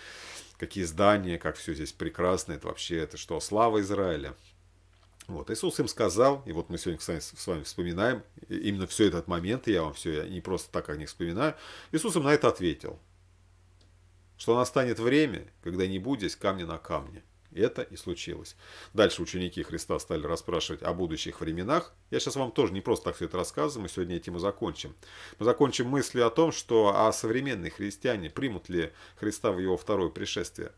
Speaker 1: какие здания, как все здесь прекрасно, это вообще, это что, слава Израиля. Вот, Иисус им сказал, и вот мы сегодня кстати с вами вспоминаем именно все этот момент, и я вам все, я не просто так о них вспоминаю, Иисус им на это ответил что настанет время, когда не будет здесь камня на камне. Это и случилось. Дальше ученики Христа стали расспрашивать о будущих временах. Я сейчас вам тоже не просто так все это рассказываю, мы сегодня этим и закончим. Мы закончим мыслью о том, что а современные христиане примут ли Христа в его второе пришествие.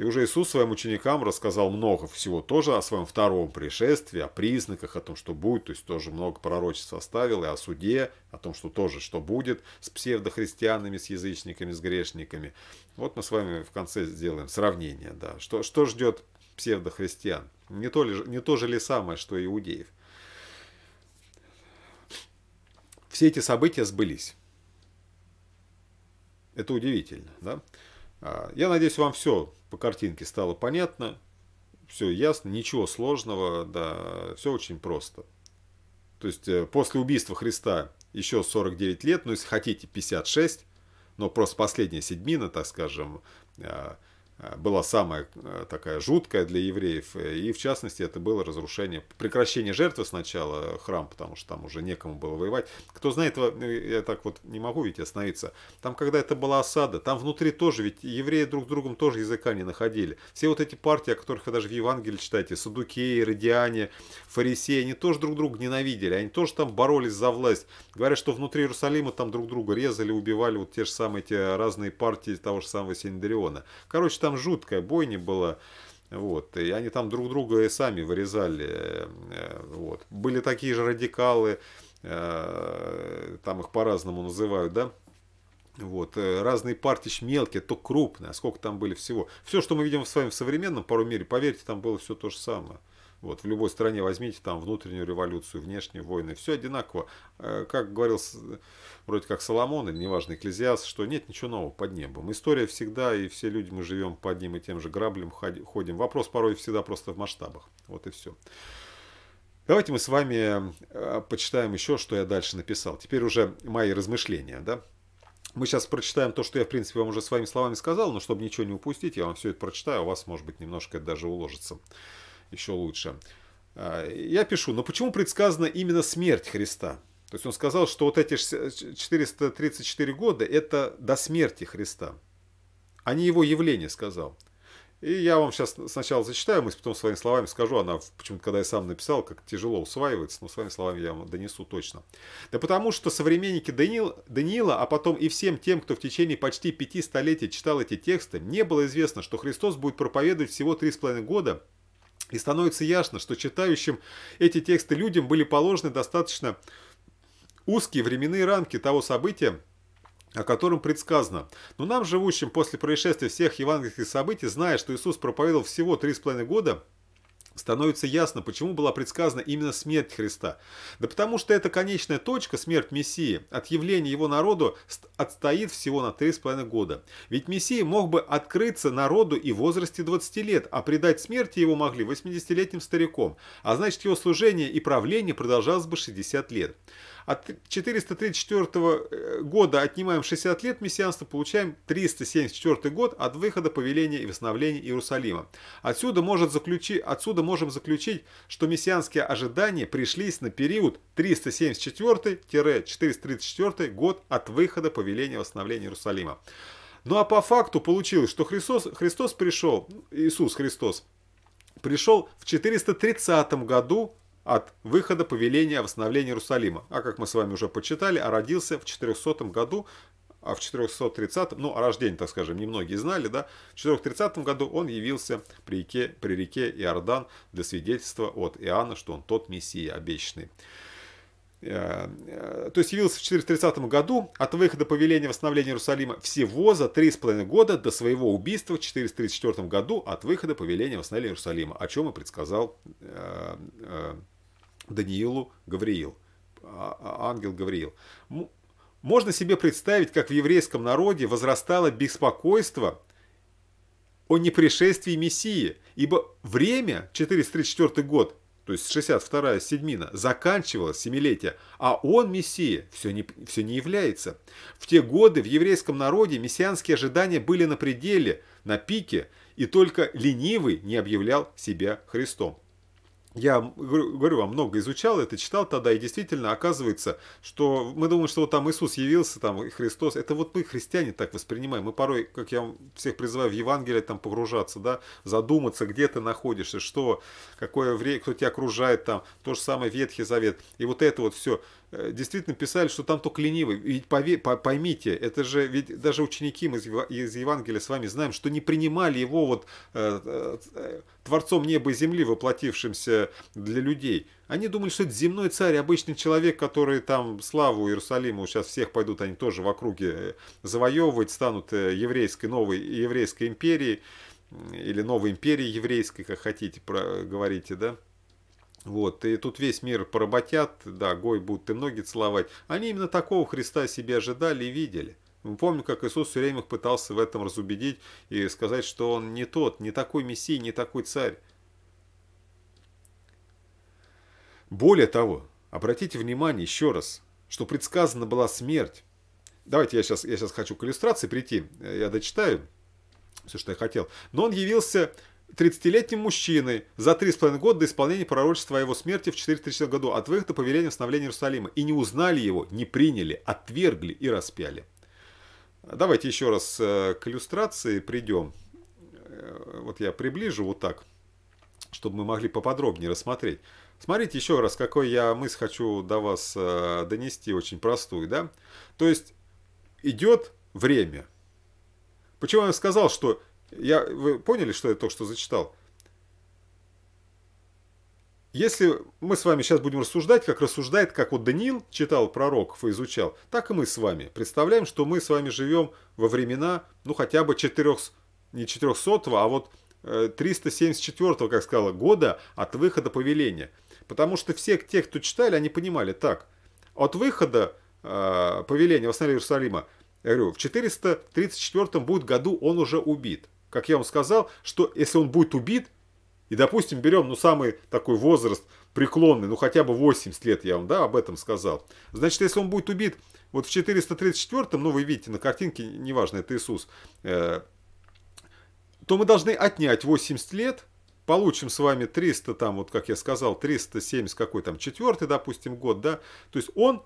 Speaker 1: И уже Иисус своим ученикам рассказал много всего тоже о своем втором пришествии, о признаках, о том, что будет, то есть тоже много пророчеств оставил, и о суде, о том, что тоже, что будет с псевдохристианами, с язычниками, с грешниками. Вот мы с вами в конце сделаем сравнение, да, что, что ждет псевдохристиан. Не то, ли, не то же ли самое, что и иудеев. Все эти события сбылись. Это удивительно, да? А, я надеюсь, вам все по картинке стало понятно, все ясно, ничего сложного, да, все очень просто. То есть э, после убийства Христа еще 49 лет, ну если хотите 56, но просто последняя седьмина, так скажем, а, Э, была самая э, такая жуткая для евреев. И в частности это было разрушение, прекращение жертвы сначала э, храм, потому что там уже некому было воевать. Кто знает, я так вот не могу ведь остановиться. Там когда это была осада, там внутри тоже ведь евреи друг с другом тоже языка не находили. Все вот эти партии, о которых вы даже в Евангелии читаете, садукеи, радиане, фарисеи, они тоже друг друга ненавидели, они тоже там боролись за власть. Говорят, что внутри Иерусалима там друг друга резали, убивали вот те же самые эти разные партии того же самого Синдриона. Короче, там там жуткая бойня была. Вот, и они там друг друга и сами вырезали. Э, вот. Были такие же радикалы, э, там их по-разному называют, да? Вот, э, разные партии, мелкие, то крупные, а сколько там были всего. Все, что мы видим с вами в современном пару мире, поверьте, там было все то же самое. Вот, в любой стране возьмите там внутреннюю революцию, внешние войны, все одинаково. Э, как говорил вроде как Соломон или неважно Экклезиас, что нет ничего нового под небом. История всегда, и все люди мы живем под ним и тем же граблем ходим. Вопрос порой всегда просто в масштабах. Вот и все. Давайте мы с вами э, почитаем еще, что я дальше написал. Теперь уже мои размышления, да? Мы сейчас прочитаем то, что я, в принципе, вам уже своими словами сказал, но чтобы ничего не упустить, я вам все это прочитаю, у вас, может быть, немножко это даже уложится еще лучше. А, я пишу, но почему предсказана именно смерть Христа? То есть он сказал, что вот эти 434 года – это до смерти Христа, а не его явление, сказал. И я вам сейчас сначала зачитаю, мы потом своими словами скажу, она почему-то, когда я сам написал, как тяжело усваивается, но своими словами я вам донесу точно. Да потому что современники Даниил, Даниила, а потом и всем тем, кто в течение почти пяти столетий читал эти тексты, не было известно, что Христос будет проповедовать всего три с половиной года – и становится ясно, что читающим эти тексты людям были положены достаточно узкие временные рамки того события, о котором предсказано. Но нам, живущим после происшествия всех евангельских событий, зная, что Иисус проповедовал всего 3,5 года, становится ясно, почему была предсказана именно смерть Христа. Да потому что эта конечная точка, смерть Мессии, от явления его народу отстоит всего на 3,5 года. Ведь Мессия мог бы открыться народу и в возрасте 20 лет, а предать смерти его могли 80-летним стариком, а значит его служение и правление продолжалось бы 60 лет. От 434 э, года отнимаем 60 лет мессианства, получаем 374 год от выхода повеления и восстановления Иерусалима. Отсюда, может заключи, отсюда можем заключить, что мессианские ожидания пришлись на период 374-434 год от выхода повеления и восстановления Иерусалима. Ну а по факту получилось, что Христос, Христос пришел, Иисус Христос, пришел в 430 году от выхода повеления о восстановлении Иерусалима. А как мы с вами уже почитали, а родился в 400 году, а в 430, ну, о рождении, так скажем, немногие знали, да, в 430 году он явился при реке, при реке Иордан для свидетельства от Иоанна, что он тот Мессия обещанный. Э, э, то есть явился в 430 году от выхода повеления восстановления Иерусалима всего за 3,5 года до своего убийства в 434 году от выхода повеления восстановления Иерусалима, о чем и предсказал э, Даниилу Гавриил, а, а, ангел Гавриил. Можно себе представить, как в еврейском народе возрастало беспокойство о непришествии Мессии, ибо время, 434 год, то есть 62-я седьмина, заканчивалось семилетие, а он, Мессия, все не, все не является. В те годы в еврейском народе мессианские ожидания были на пределе, на пике, и только ленивый не объявлял себя Христом я говорю вам, много изучал это, читал тогда, и действительно оказывается, что мы думаем, что вот там Иисус явился, там и Христос. Это вот мы, христиане, так воспринимаем. Мы порой, как я всех призываю в Евангелие там погружаться, да, задуматься, где ты находишься, что, какое время, кто тебя окружает, там, то же самое Ветхий Завет. И вот это вот все. Э, действительно писали, что там только ленивый. Ведь пове, поймите, это же, ведь даже ученики мы из, из Евангелия с вами знаем, что не принимали его вот э, э, э творцом неба и земли, воплотившимся для людей. Они думали, что это земной царь, обычный человек, который там славу Иерусалиму, сейчас всех пойдут они тоже в округе э, завоевывать, станут э, еврейской, новой еврейской империей, или новой империей еврейской, как хотите, про, говорите, да? Вот, и тут весь мир поработят, да, гой будут и ноги целовать. Они именно такого Христа себе ожидали и видели. Мы помним, как Иисус все время их пытался в этом разубедить и сказать, что он не тот, не такой мессия, не такой царь. Более того, обратите внимание еще раз, что предсказана была смерть. Давайте я сейчас, я сейчас хочу к иллюстрации прийти, я дочитаю все, что я хотел. Но он явился 30-летним мужчиной за 3,5 года до исполнения пророчества о его смерти в 434 году от выхода повеления велению становления Иерусалима. И не узнали его, не приняли, отвергли и распяли. Давайте еще раз э, к иллюстрации придем. Э, вот я приближу вот так, чтобы мы могли поподробнее рассмотреть. Смотрите еще раз, какой я мысль хочу до вас э, донести, очень простую, да? То есть идет время. Почему я сказал, что... Я, вы поняли, что я только что зачитал? Если мы с вами сейчас будем рассуждать, как рассуждает, как вот Даниил читал пророков и изучал, так и мы с вами. Представляем, что мы с вами живем во времена, ну хотя бы 4, не 400, а вот 374, э, как сказала, года от выхода повеления. Потому что все те, кто читали, они понимали так. От выхода э, повеления восстановления Иерусалима, я говорю, в 434 будет году он уже убит. Как я вам сказал, что если он будет убит, и, допустим, берем, ну, самый такой возраст преклонный, ну, хотя бы 80 лет, я вам, да, об этом сказал. Значит, если он будет убит вот в 434-м, ну, вы видите на картинке, неважно, это Иисус, э, то мы должны отнять 80 лет, получим с вами 300, там, вот, как я сказал, 370 какой там, четвертый, допустим, год, да, то есть он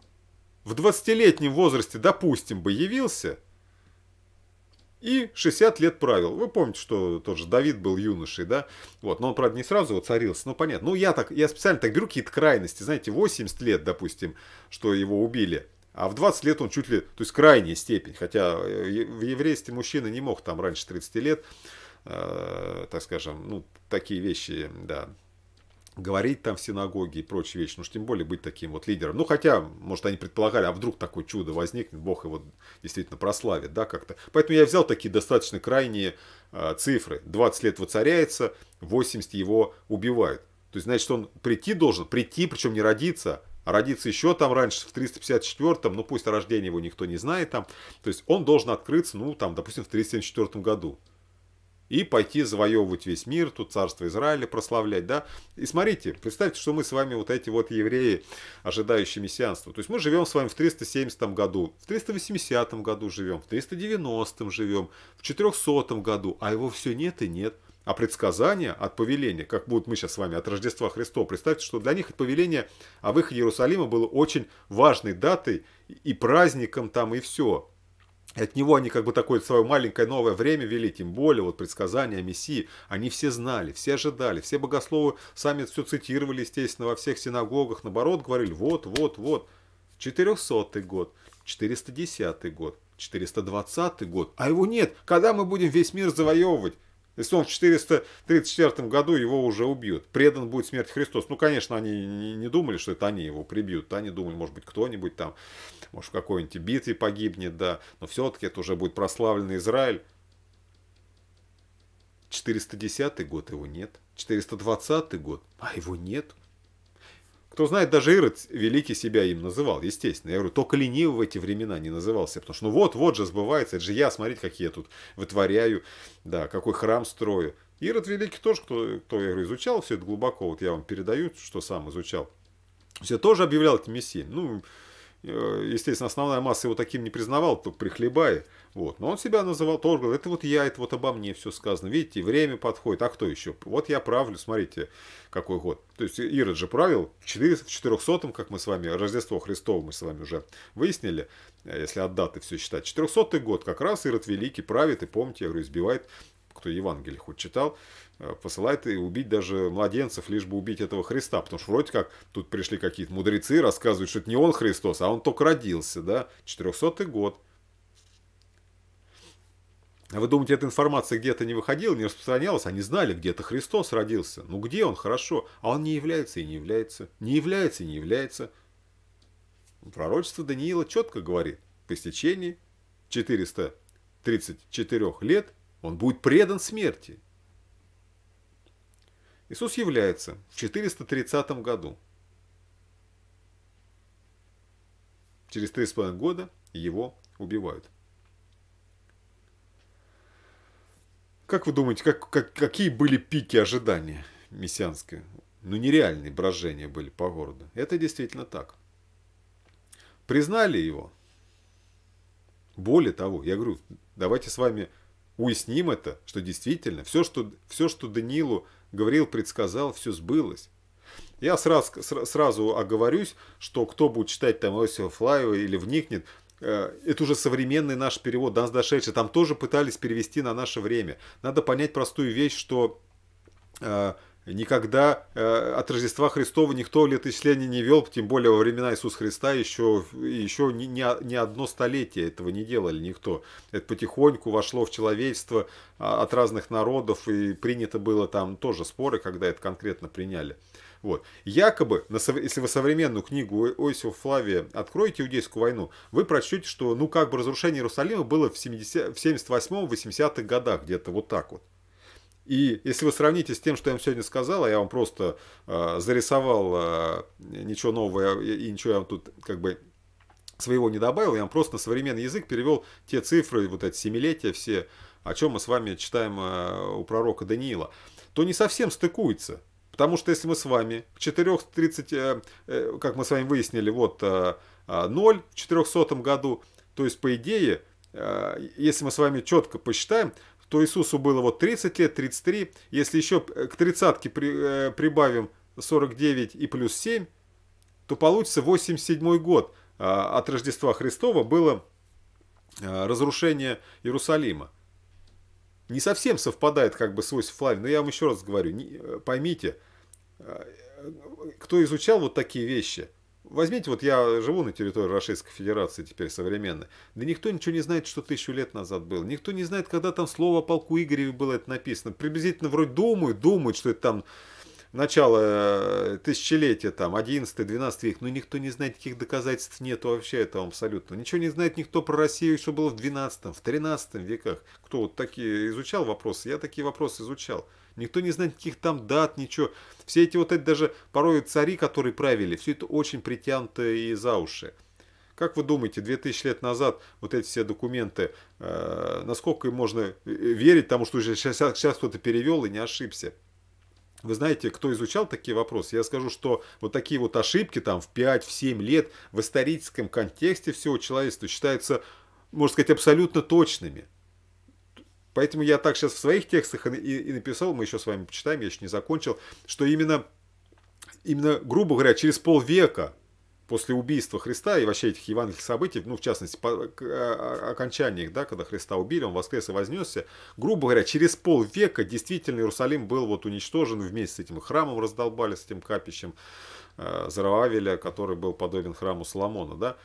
Speaker 1: в 20-летнем возрасте, допустим, бы явился – и 60 лет правил. Вы помните, что тот же Давид был юношей, да? Вот, но он, правда, не сразу царился ну, понятно. Ну, я так, я специально так беру какие-то крайности, знаете, 80 лет, допустим, что его убили, а в 20 лет он чуть ли, то есть крайняя степень, хотя э, в еврействе мужчина не мог там раньше 30 лет, э, так скажем, ну, такие вещи, да, говорить там в синагоге и прочие вещи, ну уж тем более быть таким вот лидером. Ну, хотя, может, они предполагали, а вдруг такое чудо возникнет, Бог его действительно прославит, да, как-то. Поэтому я взял такие достаточно крайние э, цифры. 20 лет воцаряется, 80 его убивают. То есть, значит, он прийти должен, прийти, причем не родиться, а родиться еще там раньше, в 354-м, ну пусть рождение его никто не знает там, то есть он должен открыться, ну там, допустим, в 374 году и пойти завоевывать весь мир, тут царство Израиля прославлять, да. И смотрите, представьте, что мы с вами вот эти вот евреи, ожидающие мессианства. То есть мы живем с вами в 370 году, в 380 году живем, в 390 живем, в 400 году, а его все нет и нет. А предсказания от повеления, как будут мы сейчас с вами от Рождества Христова, представьте, что для них это повеление о а выходе Иерусалима было очень важной датой и праздником там и все от него они как бы такое свое маленькое новое время вели, тем более вот предсказания о Мессии, они все знали, все ожидали, все богословы сами все цитировали, естественно, во всех синагогах, наоборот, говорили, вот, вот, вот, 400 год, 410 год, 420 год, а его нет, когда мы будем весь мир завоевывать? Если он в 434 году его уже убьют, предан будет смерть Христос. Ну, конечно, они не думали, что это они его прибьют. Они думали, может быть, кто-нибудь там, может, в какой-нибудь битве погибнет, да. Но все-таки это уже будет прославленный Израиль. 410 год его нет. 420 год, а его нет. Кто знает, даже Ирод Великий себя им называл, естественно. Я говорю, только ленивый в эти времена не назывался, потому что ну вот-вот же сбывается, это же я, смотрите, как я тут вытворяю, да, какой храм строю. Ирод Великий тоже, кто, кто я говорю, изучал все это глубоко, вот я вам передаю, что сам изучал. Все тоже объявлял это мессией. Ну, Э, естественно, основная масса его таким не признавала, только при Вот. Но он себя называл тоже, говорил, это вот я, это вот обо мне все сказано. Видите, время подходит, а кто еще? Вот я правлю, смотрите, какой год. То есть Ирод же правил в 400-м, как мы с вами, Рождество Христово мы с вами уже выяснили, э, если от даты все считать. 400-й год как раз Ирод Великий правит, и помните, я говорю, избивает кто Евангелие хоть читал, э, посылает и убить даже младенцев, лишь бы убить этого Христа. Потому что вроде как тут пришли какие-то мудрецы, рассказывают, что это не он Христос, а он только родился, да, 400 год. А вы думаете, эта информация где-то не выходила, не распространялась? Они знали, где-то Христос родился. Ну где он? Хорошо. А он не является и не является. Не является и не является. Пророчество Даниила четко говорит. По истечении 434 лет он будет предан смерти. Иисус является в 430 году. Через 3,5 года его убивают. Как вы думаете, как, как, какие были пики ожидания мессианские? Ну, нереальные брожения были по городу. Это действительно так. Признали его. Более того, я говорю, давайте с вами Уясним это, что действительно все, что, все, что Даниилу говорил, предсказал, все сбылось. Я сразу, сразу оговорюсь, что кто будет читать там Иосифа Флаева или вникнет, э, это уже современный наш перевод, нас дошедший. Там тоже пытались перевести на наше время. Надо понять простую вещь, что э, Никогда э, от Рождества Христова никто летоисчисления не вел, тем более во времена Иисуса Христа еще, еще не, не, не одно столетие этого не делали никто. Это потихоньку вошло в человечество а, от разных народов и принято было там тоже споры, когда это конкретно приняли. Вот. Якобы, на, если вы современную книгу Иосифа Флавия откроете «Иудейскую войну», вы прочтете, что ну как бы разрушение Иерусалима было в, 70, в 78-80-х годах, где-то вот так вот. И если вы сравните с тем, что я вам сегодня сказал, а я вам просто э, зарисовал э, ничего нового и, и ничего я вам тут как бы своего не добавил, я вам просто на современный язык перевел те цифры, вот эти семилетия все, о чем мы с вами читаем э, у пророка Даниила, то не совсем стыкуется. Потому что если мы с вами к 4.30, э, э, как мы с вами выяснили, вот э, 0 в 400 году, то есть по идее, если мы с вами четко посчитаем, то Иисусу было вот 30 лет, 33. Если еще э, к тридцатке при, э, прибавим 49 и плюс 7, то получится 87 год э, от Рождества Христова было э, разрушение Иерусалима. Не совсем совпадает как бы свойств Флавия, но я вам еще раз говорю, не, э, поймите, а, э, кто изучал вот такие вещи – Возьмите, вот я живу на территории Российской Федерации теперь современной. Да никто ничего не знает, что тысячу лет назад было. Никто не знает, когда там слово о полку Игореве было это написано. Приблизительно вроде думают, думают, что это там начало э, тысячелетия, там, 11-12 век, но никто не знает, каких доказательств нет вообще этого абсолютно. Ничего не знает никто про Россию, что было в 12 в 13 веках. Кто вот такие изучал вопросы? Я такие вопросы изучал. Никто не знает никаких там дат, ничего. Все эти вот эти даже порой цари, которые правили, все это очень притянуто и за уши. Как вы думаете, 2000 лет назад вот эти все документы, э, насколько можно э, верить тому, что уже сейчас, сейчас кто-то перевел и не ошибся? Вы знаете, кто изучал такие вопросы? Я скажу, что вот такие вот ошибки там в 5-7 в лет в историческом контексте всего человечества считаются, можно сказать, абсолютно точными. Поэтому я так сейчас в своих текстах и, и, написал, мы еще с вами почитаем, я еще не закончил, что именно, именно грубо говоря, через полвека после убийства Христа и вообще этих евангельских событий, ну, в частности, по а, а, окончании их, да, когда Христа убили, он воскрес и вознесся, грубо говоря, через полвека действительно Иерусалим был вот уничтожен вместе с этим храмом, раздолбали с этим капищем э, Зарававеля, который был подобен храму Соломона, да.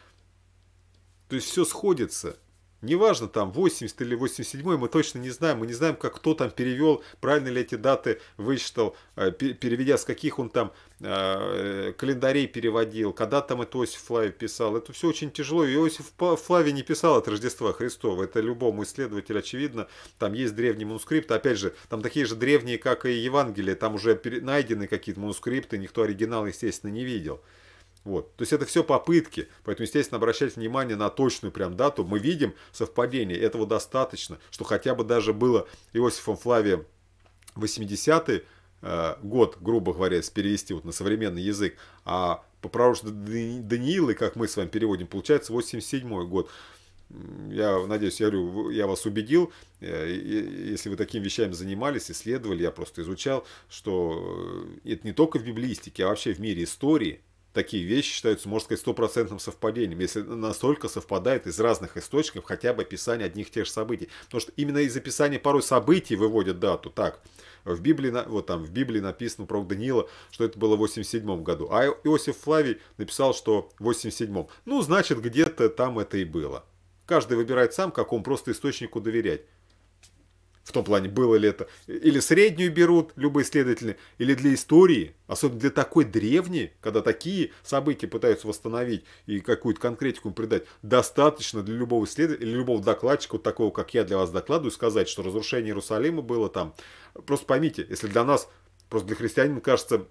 Speaker 1: То есть все сходится – Неважно, там 80 или 87, мы точно не знаем. Мы не знаем, как кто там перевел, правильно ли эти даты высчитал, э, переведя, с каких он там э, календарей переводил, когда там Иосиф Флавий писал. Это все очень тяжело. Иосиф Флавий не писал от Рождества Христова. Это любому исследователю очевидно. Там есть древний манускрипт. Опять же, там такие же древние, как и Евангелие. Там уже найдены какие-то манускрипты. Никто оригинал, естественно, не видел. Вот. То есть это все попытки, поэтому, естественно, обращать внимание на точную прям дату. Мы видим совпадение, этого достаточно, что хотя бы даже было Иосифом Флавием 80-й э, год, грубо говоря, если перевести вот на современный язык, а по пророчеству Даниилы, как мы с вами переводим, получается 87-й год. Я надеюсь, я, говорю, я вас убедил, э, если вы такими вещами занимались, исследовали, я просто изучал, что э, это не только в библистике, а вообще в мире истории – такие вещи считаются, можно сказать, стопроцентным совпадением, если настолько совпадает из разных источников хотя бы описание одних и тех же событий. Потому что именно из описания порой событий выводят дату. Так, в Библии, вот там, в Библии написано про Даниила, что это было в 87 году. А Иосиф Флавий написал, что в 87. Ну, значит, где-то там это и было. Каждый выбирает сам, какому просто источнику доверять в том плане, было ли это, или среднюю берут любые исследователи, или для истории, особенно для такой древней, когда такие события пытаются восстановить и какую-то конкретику им придать, достаточно для любого исследователя или любого докладчика, вот такого, как я для вас докладываю, сказать, что разрушение Иерусалима было там. Просто поймите, если для нас, просто для христианина кажется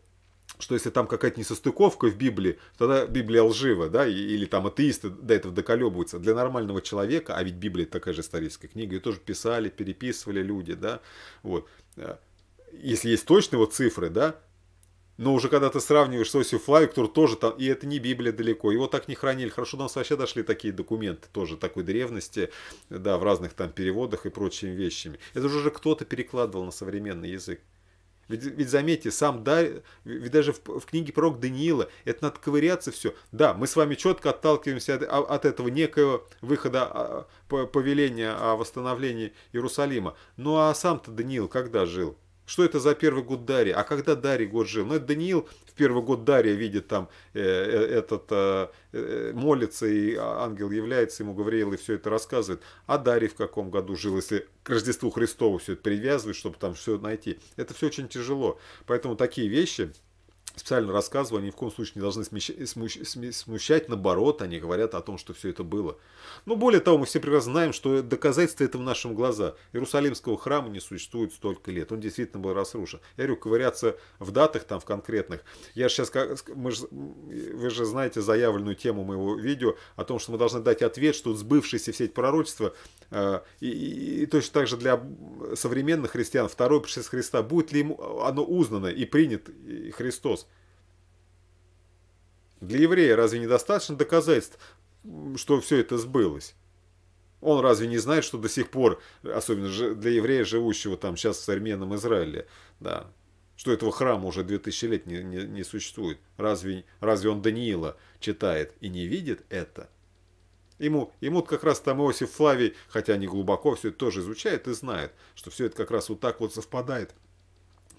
Speaker 1: что если там какая-то несостыковка в Библии, тогда Библия лжива, да, или там атеисты до этого доколебываются. Для нормального человека, а ведь Библия такая же историческая книга, ее тоже писали, переписывали люди, да, вот. Э, если есть точные вот цифры, да, но уже когда ты сравниваешь с Осип Флавик, тоже там, и это не Библия далеко, его так не хранили. Хорошо, у нас вообще дошли такие документы тоже такой древности, да, в разных там переводах и прочими вещами. Это уже кто-то перекладывал на современный язык. Ведь, ведь заметьте, сам Дарь, ведь даже в, в книге пророк Даниила, это надо ковыряться все. Да, мы с вами четко отталкиваемся от, а, от этого некого выхода а, повеления о восстановлении Иерусалима. Ну а сам-то Даниил когда жил? Что это за первый год Дарья? А когда Дарья год жил? Ну, это Даниил в первый год Дарья видит там э, э этот, э, э, молится, и ангел является ему, Гавриил, и все это рассказывает. А Дарья в каком году жил, если к Рождеству Христову все это привязывать, чтобы там все найти? Это все очень тяжело. Поэтому такие вещи, специально рассказываю, они в коем случае не должны смущать, наоборот, они говорят о том, что все это было. Но ну, более того, мы все прекрасно знаем, что доказательства это в нашем глаза. Иерусалимского храма не существует столько лет, он действительно был разрушен. Я говорю, ковыряться в датах там в конкретных. Я же сейчас, мы же, вы же знаете заявленную тему моего видео о том, что мы должны дать ответ, что сбывшиеся все эти пророчества, э, и, и, и точно так же для современных христиан, второй пришествие Христа, будет ли ему э, оно узнано и принят Христос. Для еврея разве недостаточно доказательств, что все это сбылось? Он разве не знает, что до сих пор, особенно для еврея, живущего там сейчас в современном Израиле, да, что этого храма уже 2000 лет не, не, не существует? Разве, разве он Даниила читает и не видит это? Ему, ему как раз там Иосиф Флавий, хотя не глубоко, все это тоже изучает и знает, что все это как раз вот так вот совпадает –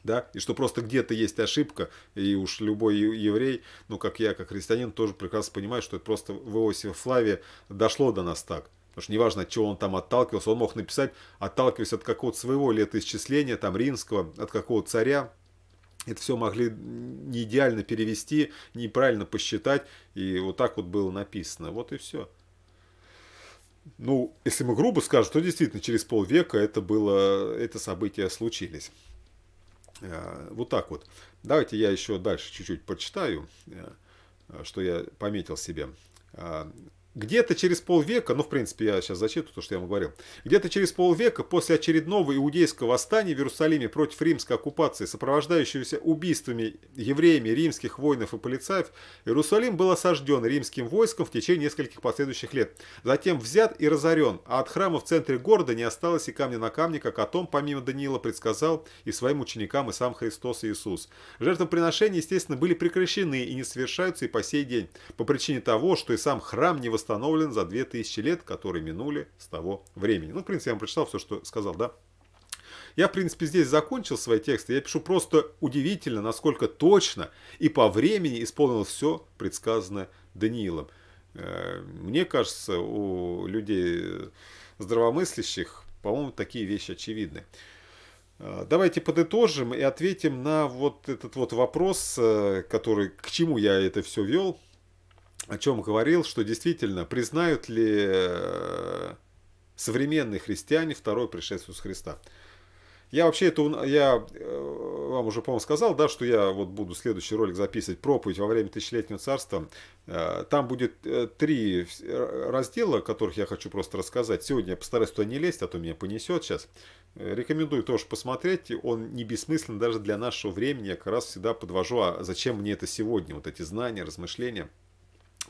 Speaker 1: да, и что просто где-то есть ошибка, и уж любой еврей, ну, как я, как христианин, тоже прекрасно понимает, что это просто в Иосифе Флаве дошло до нас так. Потому что неважно, от чего он там отталкивался, он мог написать, отталкиваясь от какого-то своего летоисчисления, там, римского, от какого то царя, это все могли не идеально перевести, неправильно посчитать, и вот так вот было написано. Вот и все. Ну, если мы грубо скажем, то действительно через полвека это было, это события случились. Э, вот так вот. Давайте я еще дальше чуть-чуть почитаю, э, что я пометил себе. Э, где-то через полвека, ну, в принципе, я сейчас зачитываю то, что я вам говорил, где-то через полвека после очередного иудейского восстания в Иерусалиме против римской оккупации, сопровождающегося убийствами евреями, римских воинов и полицаев, Иерусалим был осажден римским войском в течение нескольких последующих лет, затем взят и разорен, а от храма в центре города не осталось и камня на камне, как о том, помимо Даниила, предсказал и своим ученикам и сам Христос Иисус. Жертвоприношения, естественно, были прекращены и не совершаются и по сей день, по причине того, что и сам храм не восстановлен установлен за 2000 лет, которые минули с того времени. Ну, в принципе, я вам прочитал все, что сказал, да? Я, в принципе, здесь закончил свои тексты. Я пишу просто удивительно, насколько точно и по времени исполнилось все предсказанное Даниилом. Э, мне кажется, у людей здравомыслящих, по-моему, такие вещи очевидны. Э, давайте подытожим и ответим на вот этот вот вопрос, э, который, к чему я это все вел о чем говорил, что действительно признают ли э, современные христиане второе пришествие Иисуса Христа. Я вообще это, я э, вам уже, по-моему, сказал, да, что я вот буду следующий ролик записывать, проповедь во время Тысячелетнего Царства. Э, там будет три раздела, о которых я хочу просто рассказать. Сегодня я постараюсь туда не лезть, а то меня понесет сейчас. Рекомендую тоже посмотреть, он не бессмыслен даже для нашего времени. Я как раз всегда подвожу, а зачем мне это сегодня, вот эти знания, размышления –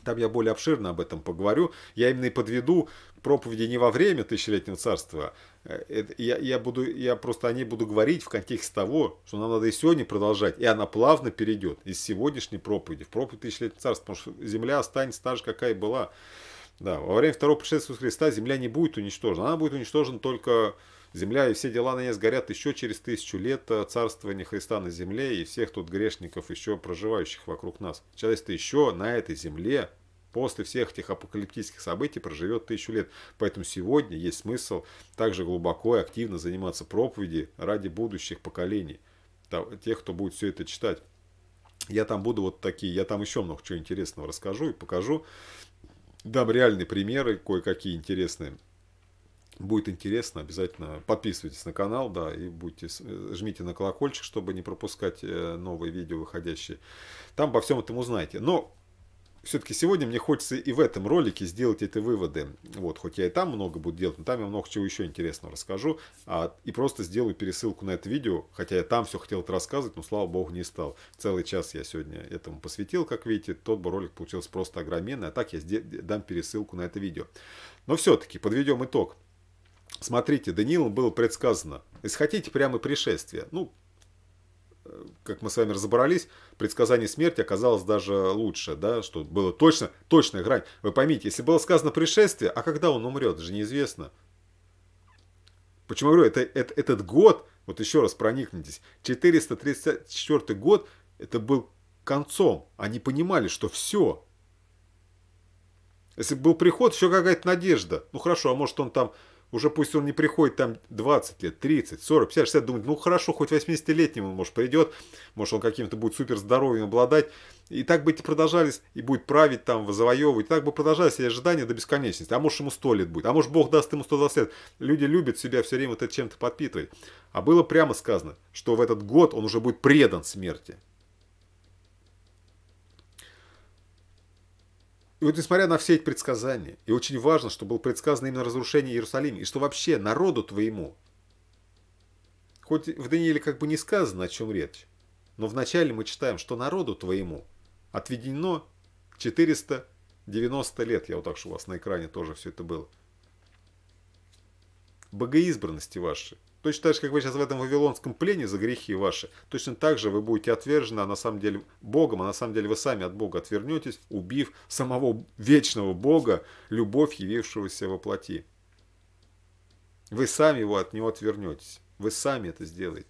Speaker 1: там я более обширно об этом поговорю. Я именно и подведу проповеди не во время тысячелетнего царства. Э, я, я, буду, я просто о ней буду говорить в контексте того, что нам надо и сегодня продолжать. И она плавно перейдет из сегодняшней проповеди в проповедь тысячелетнего царства. Потому что земля останется та же, какая была. Да, во время второго пришествия Христа земля не будет уничтожена. Она будет уничтожена только земля и все дела на ней сгорят еще через тысячу лет э, царствования Христа на земле и всех тут грешников, еще проживающих вокруг нас. Человечество еще на этой земле после всех этих апокалиптических событий проживет тысячу лет. Поэтому сегодня есть смысл также глубоко и активно заниматься проповеди ради будущих поколений, тех, кто будет все это читать. Я там буду вот такие, я там еще много чего интересного расскажу и покажу. Дам реальные примеры, кое-какие интересные. Будет интересно, обязательно подписывайтесь на канал, да, и будьте, э, жмите на колокольчик, чтобы не пропускать э, новые видео выходящие. Там обо всем этом узнаете. Но все-таки сегодня мне хочется и в этом ролике сделать эти выводы. Вот, хоть я и там много буду делать, но там я много чего еще интересного расскажу. А, и просто сделаю пересылку на это видео, хотя я там все хотел это рассказывать, но, слава богу, не стал. Целый час я сегодня этому посвятил, как видите. Тот бы ролик получился просто огроменный, а так я дам пересылку на это видео. Но все-таки подведем итог. Смотрите, Даниилом было предсказано, если хотите, прямо пришествие. Ну, э, как мы с вами разобрались, предсказание смерти оказалось даже лучше, да, что было точно, точная грань. Вы поймите, если было сказано пришествие, а когда он умрет, же неизвестно. Почему я говорю, это, это, этот год, вот еще раз проникнитесь, 434 год, это был концом. Они понимали, что все. Если был приход, еще какая-то надежда. Ну хорошо, а может он там уже пусть он не приходит там 20 лет, 30, 40, 50, 60, думает, ну хорошо, хоть 80-летним он, может, придет, может, он каким-то будет супер здоровьем обладать. И так бы эти продолжались, и будет править там, завоевывать. И так бы продолжались эти ожидания до бесконечности. А может, ему 100 лет будет, а может, Бог даст ему 120 лет. Люди любят себя все время вот это чем-то подпитывать. А было прямо сказано, что в этот год он уже будет предан смерти. И вот несмотря на все эти предсказания, и очень важно, что было предсказано именно разрушение Иерусалима, и что вообще народу твоему, хоть в Данииле как бы не сказано, о чем речь, но вначале мы читаем, что народу твоему отведено 490 лет. Я вот так, что у вас на экране тоже все это было. Богоизбранности ваши – Точно так же, как вы сейчас в этом вавилонском плене за грехи ваши, точно так же вы будете отвержены, а на самом деле Богом, а на самом деле вы сами от Бога отвернетесь, убив самого вечного Бога, любовь, явившегося во плоти. Вы сами его от него отвернетесь. Вы сами это сделаете.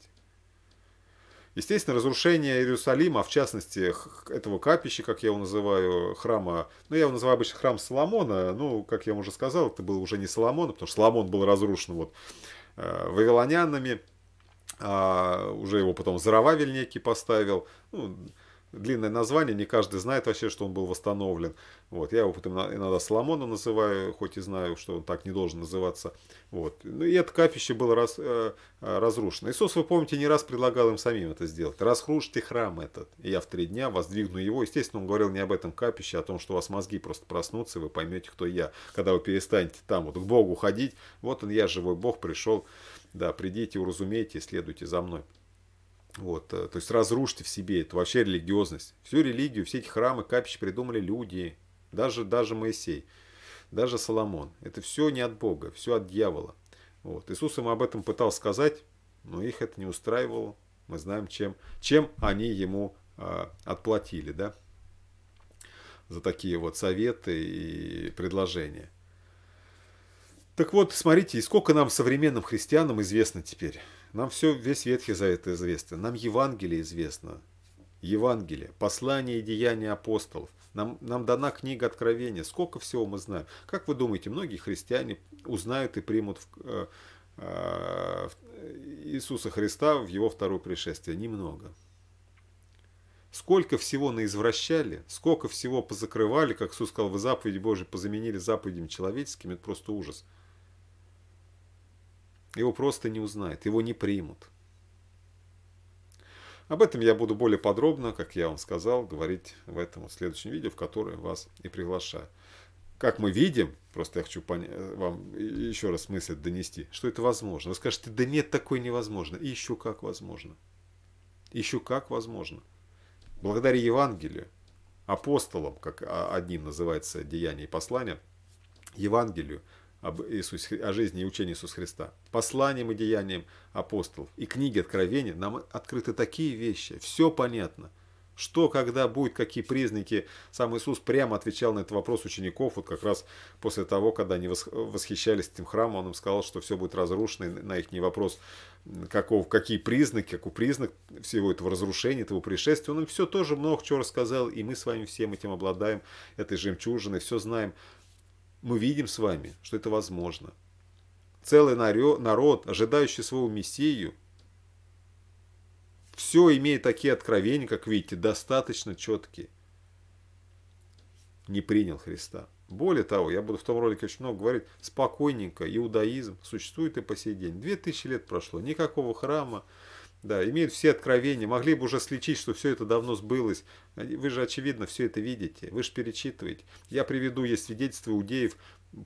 Speaker 1: Естественно, разрушение Иерусалима, а в частности этого капища, как я его называю, храма, ну я его называю обычно храм Соломона, ну, как я вам уже сказал, это был уже не Соломон, потому что Соломон был разрушен вот Э, вавилонянами, а, уже его потом Зарававель некий поставил, ну, длинное название, не каждый знает вообще, что он был восстановлен. Вот, я его потом иногда Соломона называю, хоть и знаю, что он так не должен называться. Вот. Ну и это капище было раз, э, э, разрушено. Иисус, вы помните, не раз предлагал им самим это сделать. Разрушите храм этот, и я в три дня воздвигну его. Естественно, он говорил не об этом капище, а о том, что у вас мозги просто проснутся, и вы поймете, кто я. Когда вы перестанете там вот к Богу ходить, вот он, я живой Бог, пришел. Да, придите, уразумейте, следуйте за мной. Вот, э, то есть разрушите в себе, это вообще религиозность. Всю религию, все эти храмы, капища придумали люди, даже, даже Моисей, даже Соломон. Это все не от Бога, все от дьявола. Вот. Иисус им об этом пытался сказать, но их это не устраивало. Мы знаем, чем, чем они ему э, отплатили, да, за такие вот советы и предложения. Так вот, смотрите, и сколько нам современным христианам известно теперь. Нам все, весь Ветхий Завет известен, нам Евангелие известно. Евангелие, послание и деяния апостолов. Нам, нам дана книга Откровения. Сколько всего мы знаем. Как вы думаете, многие христиане узнают и примут в, э, э, Иисуса Христа в его второе пришествие? Немного. Сколько всего наизвращали, сколько всего позакрывали, как Иисус сказал, вы заповеди Божьи позаменили заповедями человеческими, это просто ужас. Его просто не узнают, его не примут. Об этом я буду более подробно, как я вам сказал, говорить в этом в следующем видео, в которое вас и приглашаю. Как мы видим, просто я хочу э, вам еще раз мысль донести, что это возможно. Вы скажете, да нет, такое невозможно. И еще как возможно. Еще как возможно. Благодаря Евангелию, апостолам, как а, одним называется деяние и послание, Евангелию – об, Иисусе, о жизни и учении Иисуса Христа, посланием и деяниям апостолов и книге Откровения нам открыты такие вещи, все понятно. Что, когда будет, какие признаки. Сам Иисус прямо отвечал на этот вопрос учеников, вот как раз после того, когда они восхищались этим храмом, он им сказал, что все будет разрушено, и на их не вопрос, каков, какие признаки, какой признак всего этого разрушения, этого пришествия, он им все тоже много чего рассказал, и мы с вами всем этим обладаем, этой жемчужиной, все знаем мы видим с вами, что это возможно. Целый народ, ожидающий своего Мессию, все имеет такие откровения, как видите, достаточно четкие. Не принял Христа. Более того, я буду в том ролике очень много говорить, спокойненько, иудаизм существует и по сей день. Две тысячи лет прошло, никакого храма, да, имеют все откровения, могли бы уже слечить, что все это давно сбылось. Вы же, очевидно, все это видите, вы же перечитываете. Я приведу, есть свидетельства иудеев,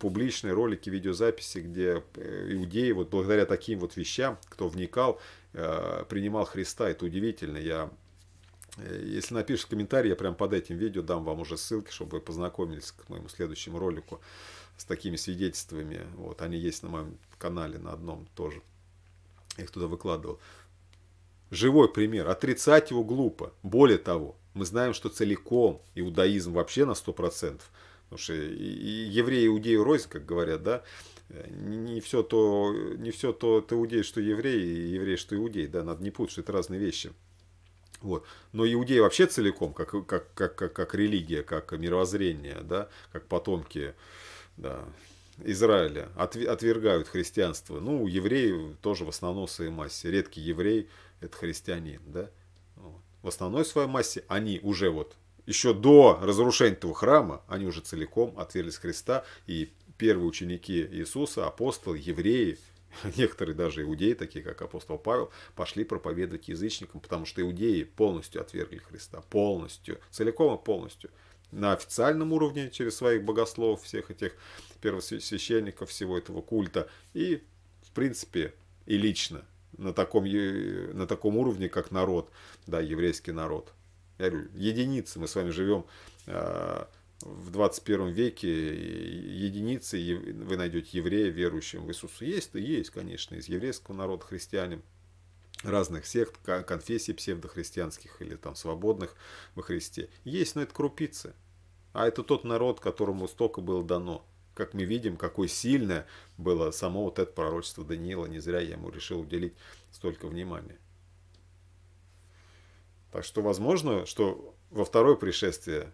Speaker 1: публичные ролики, видеозаписи, где э, иудеи вот благодаря таким вот вещам, кто вникал, э, принимал Христа. Это удивительно. Я, э, если напишешь комментарий, я прям под этим видео дам вам уже ссылки, чтобы вы познакомились к моему следующему ролику с такими свидетельствами. Вот, они есть на моем канале, на одном тоже. Я их туда выкладывал живой пример. Отрицать его глупо. Более того, мы знаем, что целиком иудаизм вообще на 100%, потому что евреи, иудеи рознь, как говорят, да, не все то, не все то то иудей, что евреи и еврей, что иудей, да, надо не путать, что это разные вещи. Вот. Но иудеи вообще целиком, как, как, как, как, как религия, как мировоззрение, да, как потомки да, Израиля, отвергают христианство. Ну, евреи тоже в основном своей массе. Редкий еврей это христианин, да? Вот. В основной своей массе они уже вот еще до разрушения этого храма, они уже целиком отверглись Христа, и первые ученики Иисуса, апостолы, евреи, некоторые даже иудеи, такие как апостол Павел, пошли проповедовать язычникам, потому что иудеи полностью отвергли Христа, полностью, целиком и полностью. На официальном уровне, через своих богословов, всех этих первосвященников всего этого культа, и, в принципе, и лично на таком, на таком уровне, как народ, да, еврейский народ. Я говорю, единицы, мы с вами живем а, в 21 веке единицы вы найдете еврея, верующим в Иисуса. Есть-то есть, конечно, из еврейского народа христиане разных сект, конфессий псевдохристианских или там свободных во Христе. Есть, но это крупицы. А это тот народ, которому столько было дано как мы видим, какое сильное было само вот это пророчество Даниила. Не зря я ему решил уделить столько внимания. Так что возможно, что во второе пришествие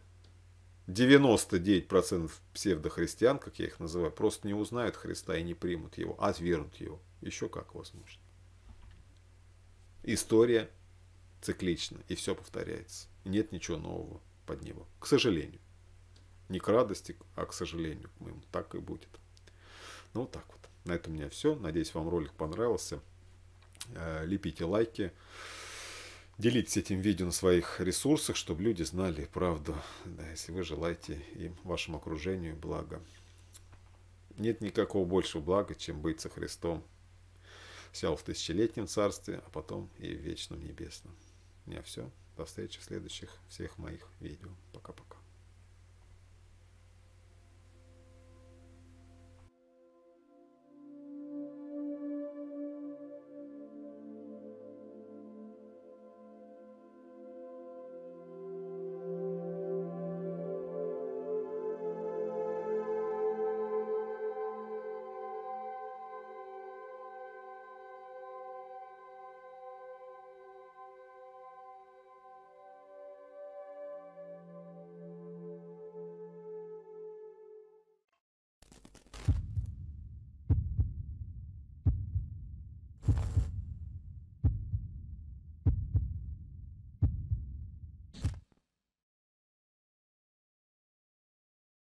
Speaker 1: 99% псевдохристиан, как я их называю, просто не узнают Христа и не примут его, а отвергнут его. Еще как возможно. История циклична, и все повторяется. Нет ничего нового под него, к сожалению. Не к радости, а к сожалению к моему. Так и будет. Ну, вот так вот. На этом у меня все. Надеюсь, вам ролик понравился. Э, лепите лайки. Делитесь этим видео на своих ресурсах, чтобы люди знали правду, да, если вы желаете им, вашему окружению блага. Нет никакого большего блага, чем быть со Христом. сел в тысячелетнем царстве, а потом и в вечном небесном. У меня все. До встречи в следующих всех моих видео. Пока-пока.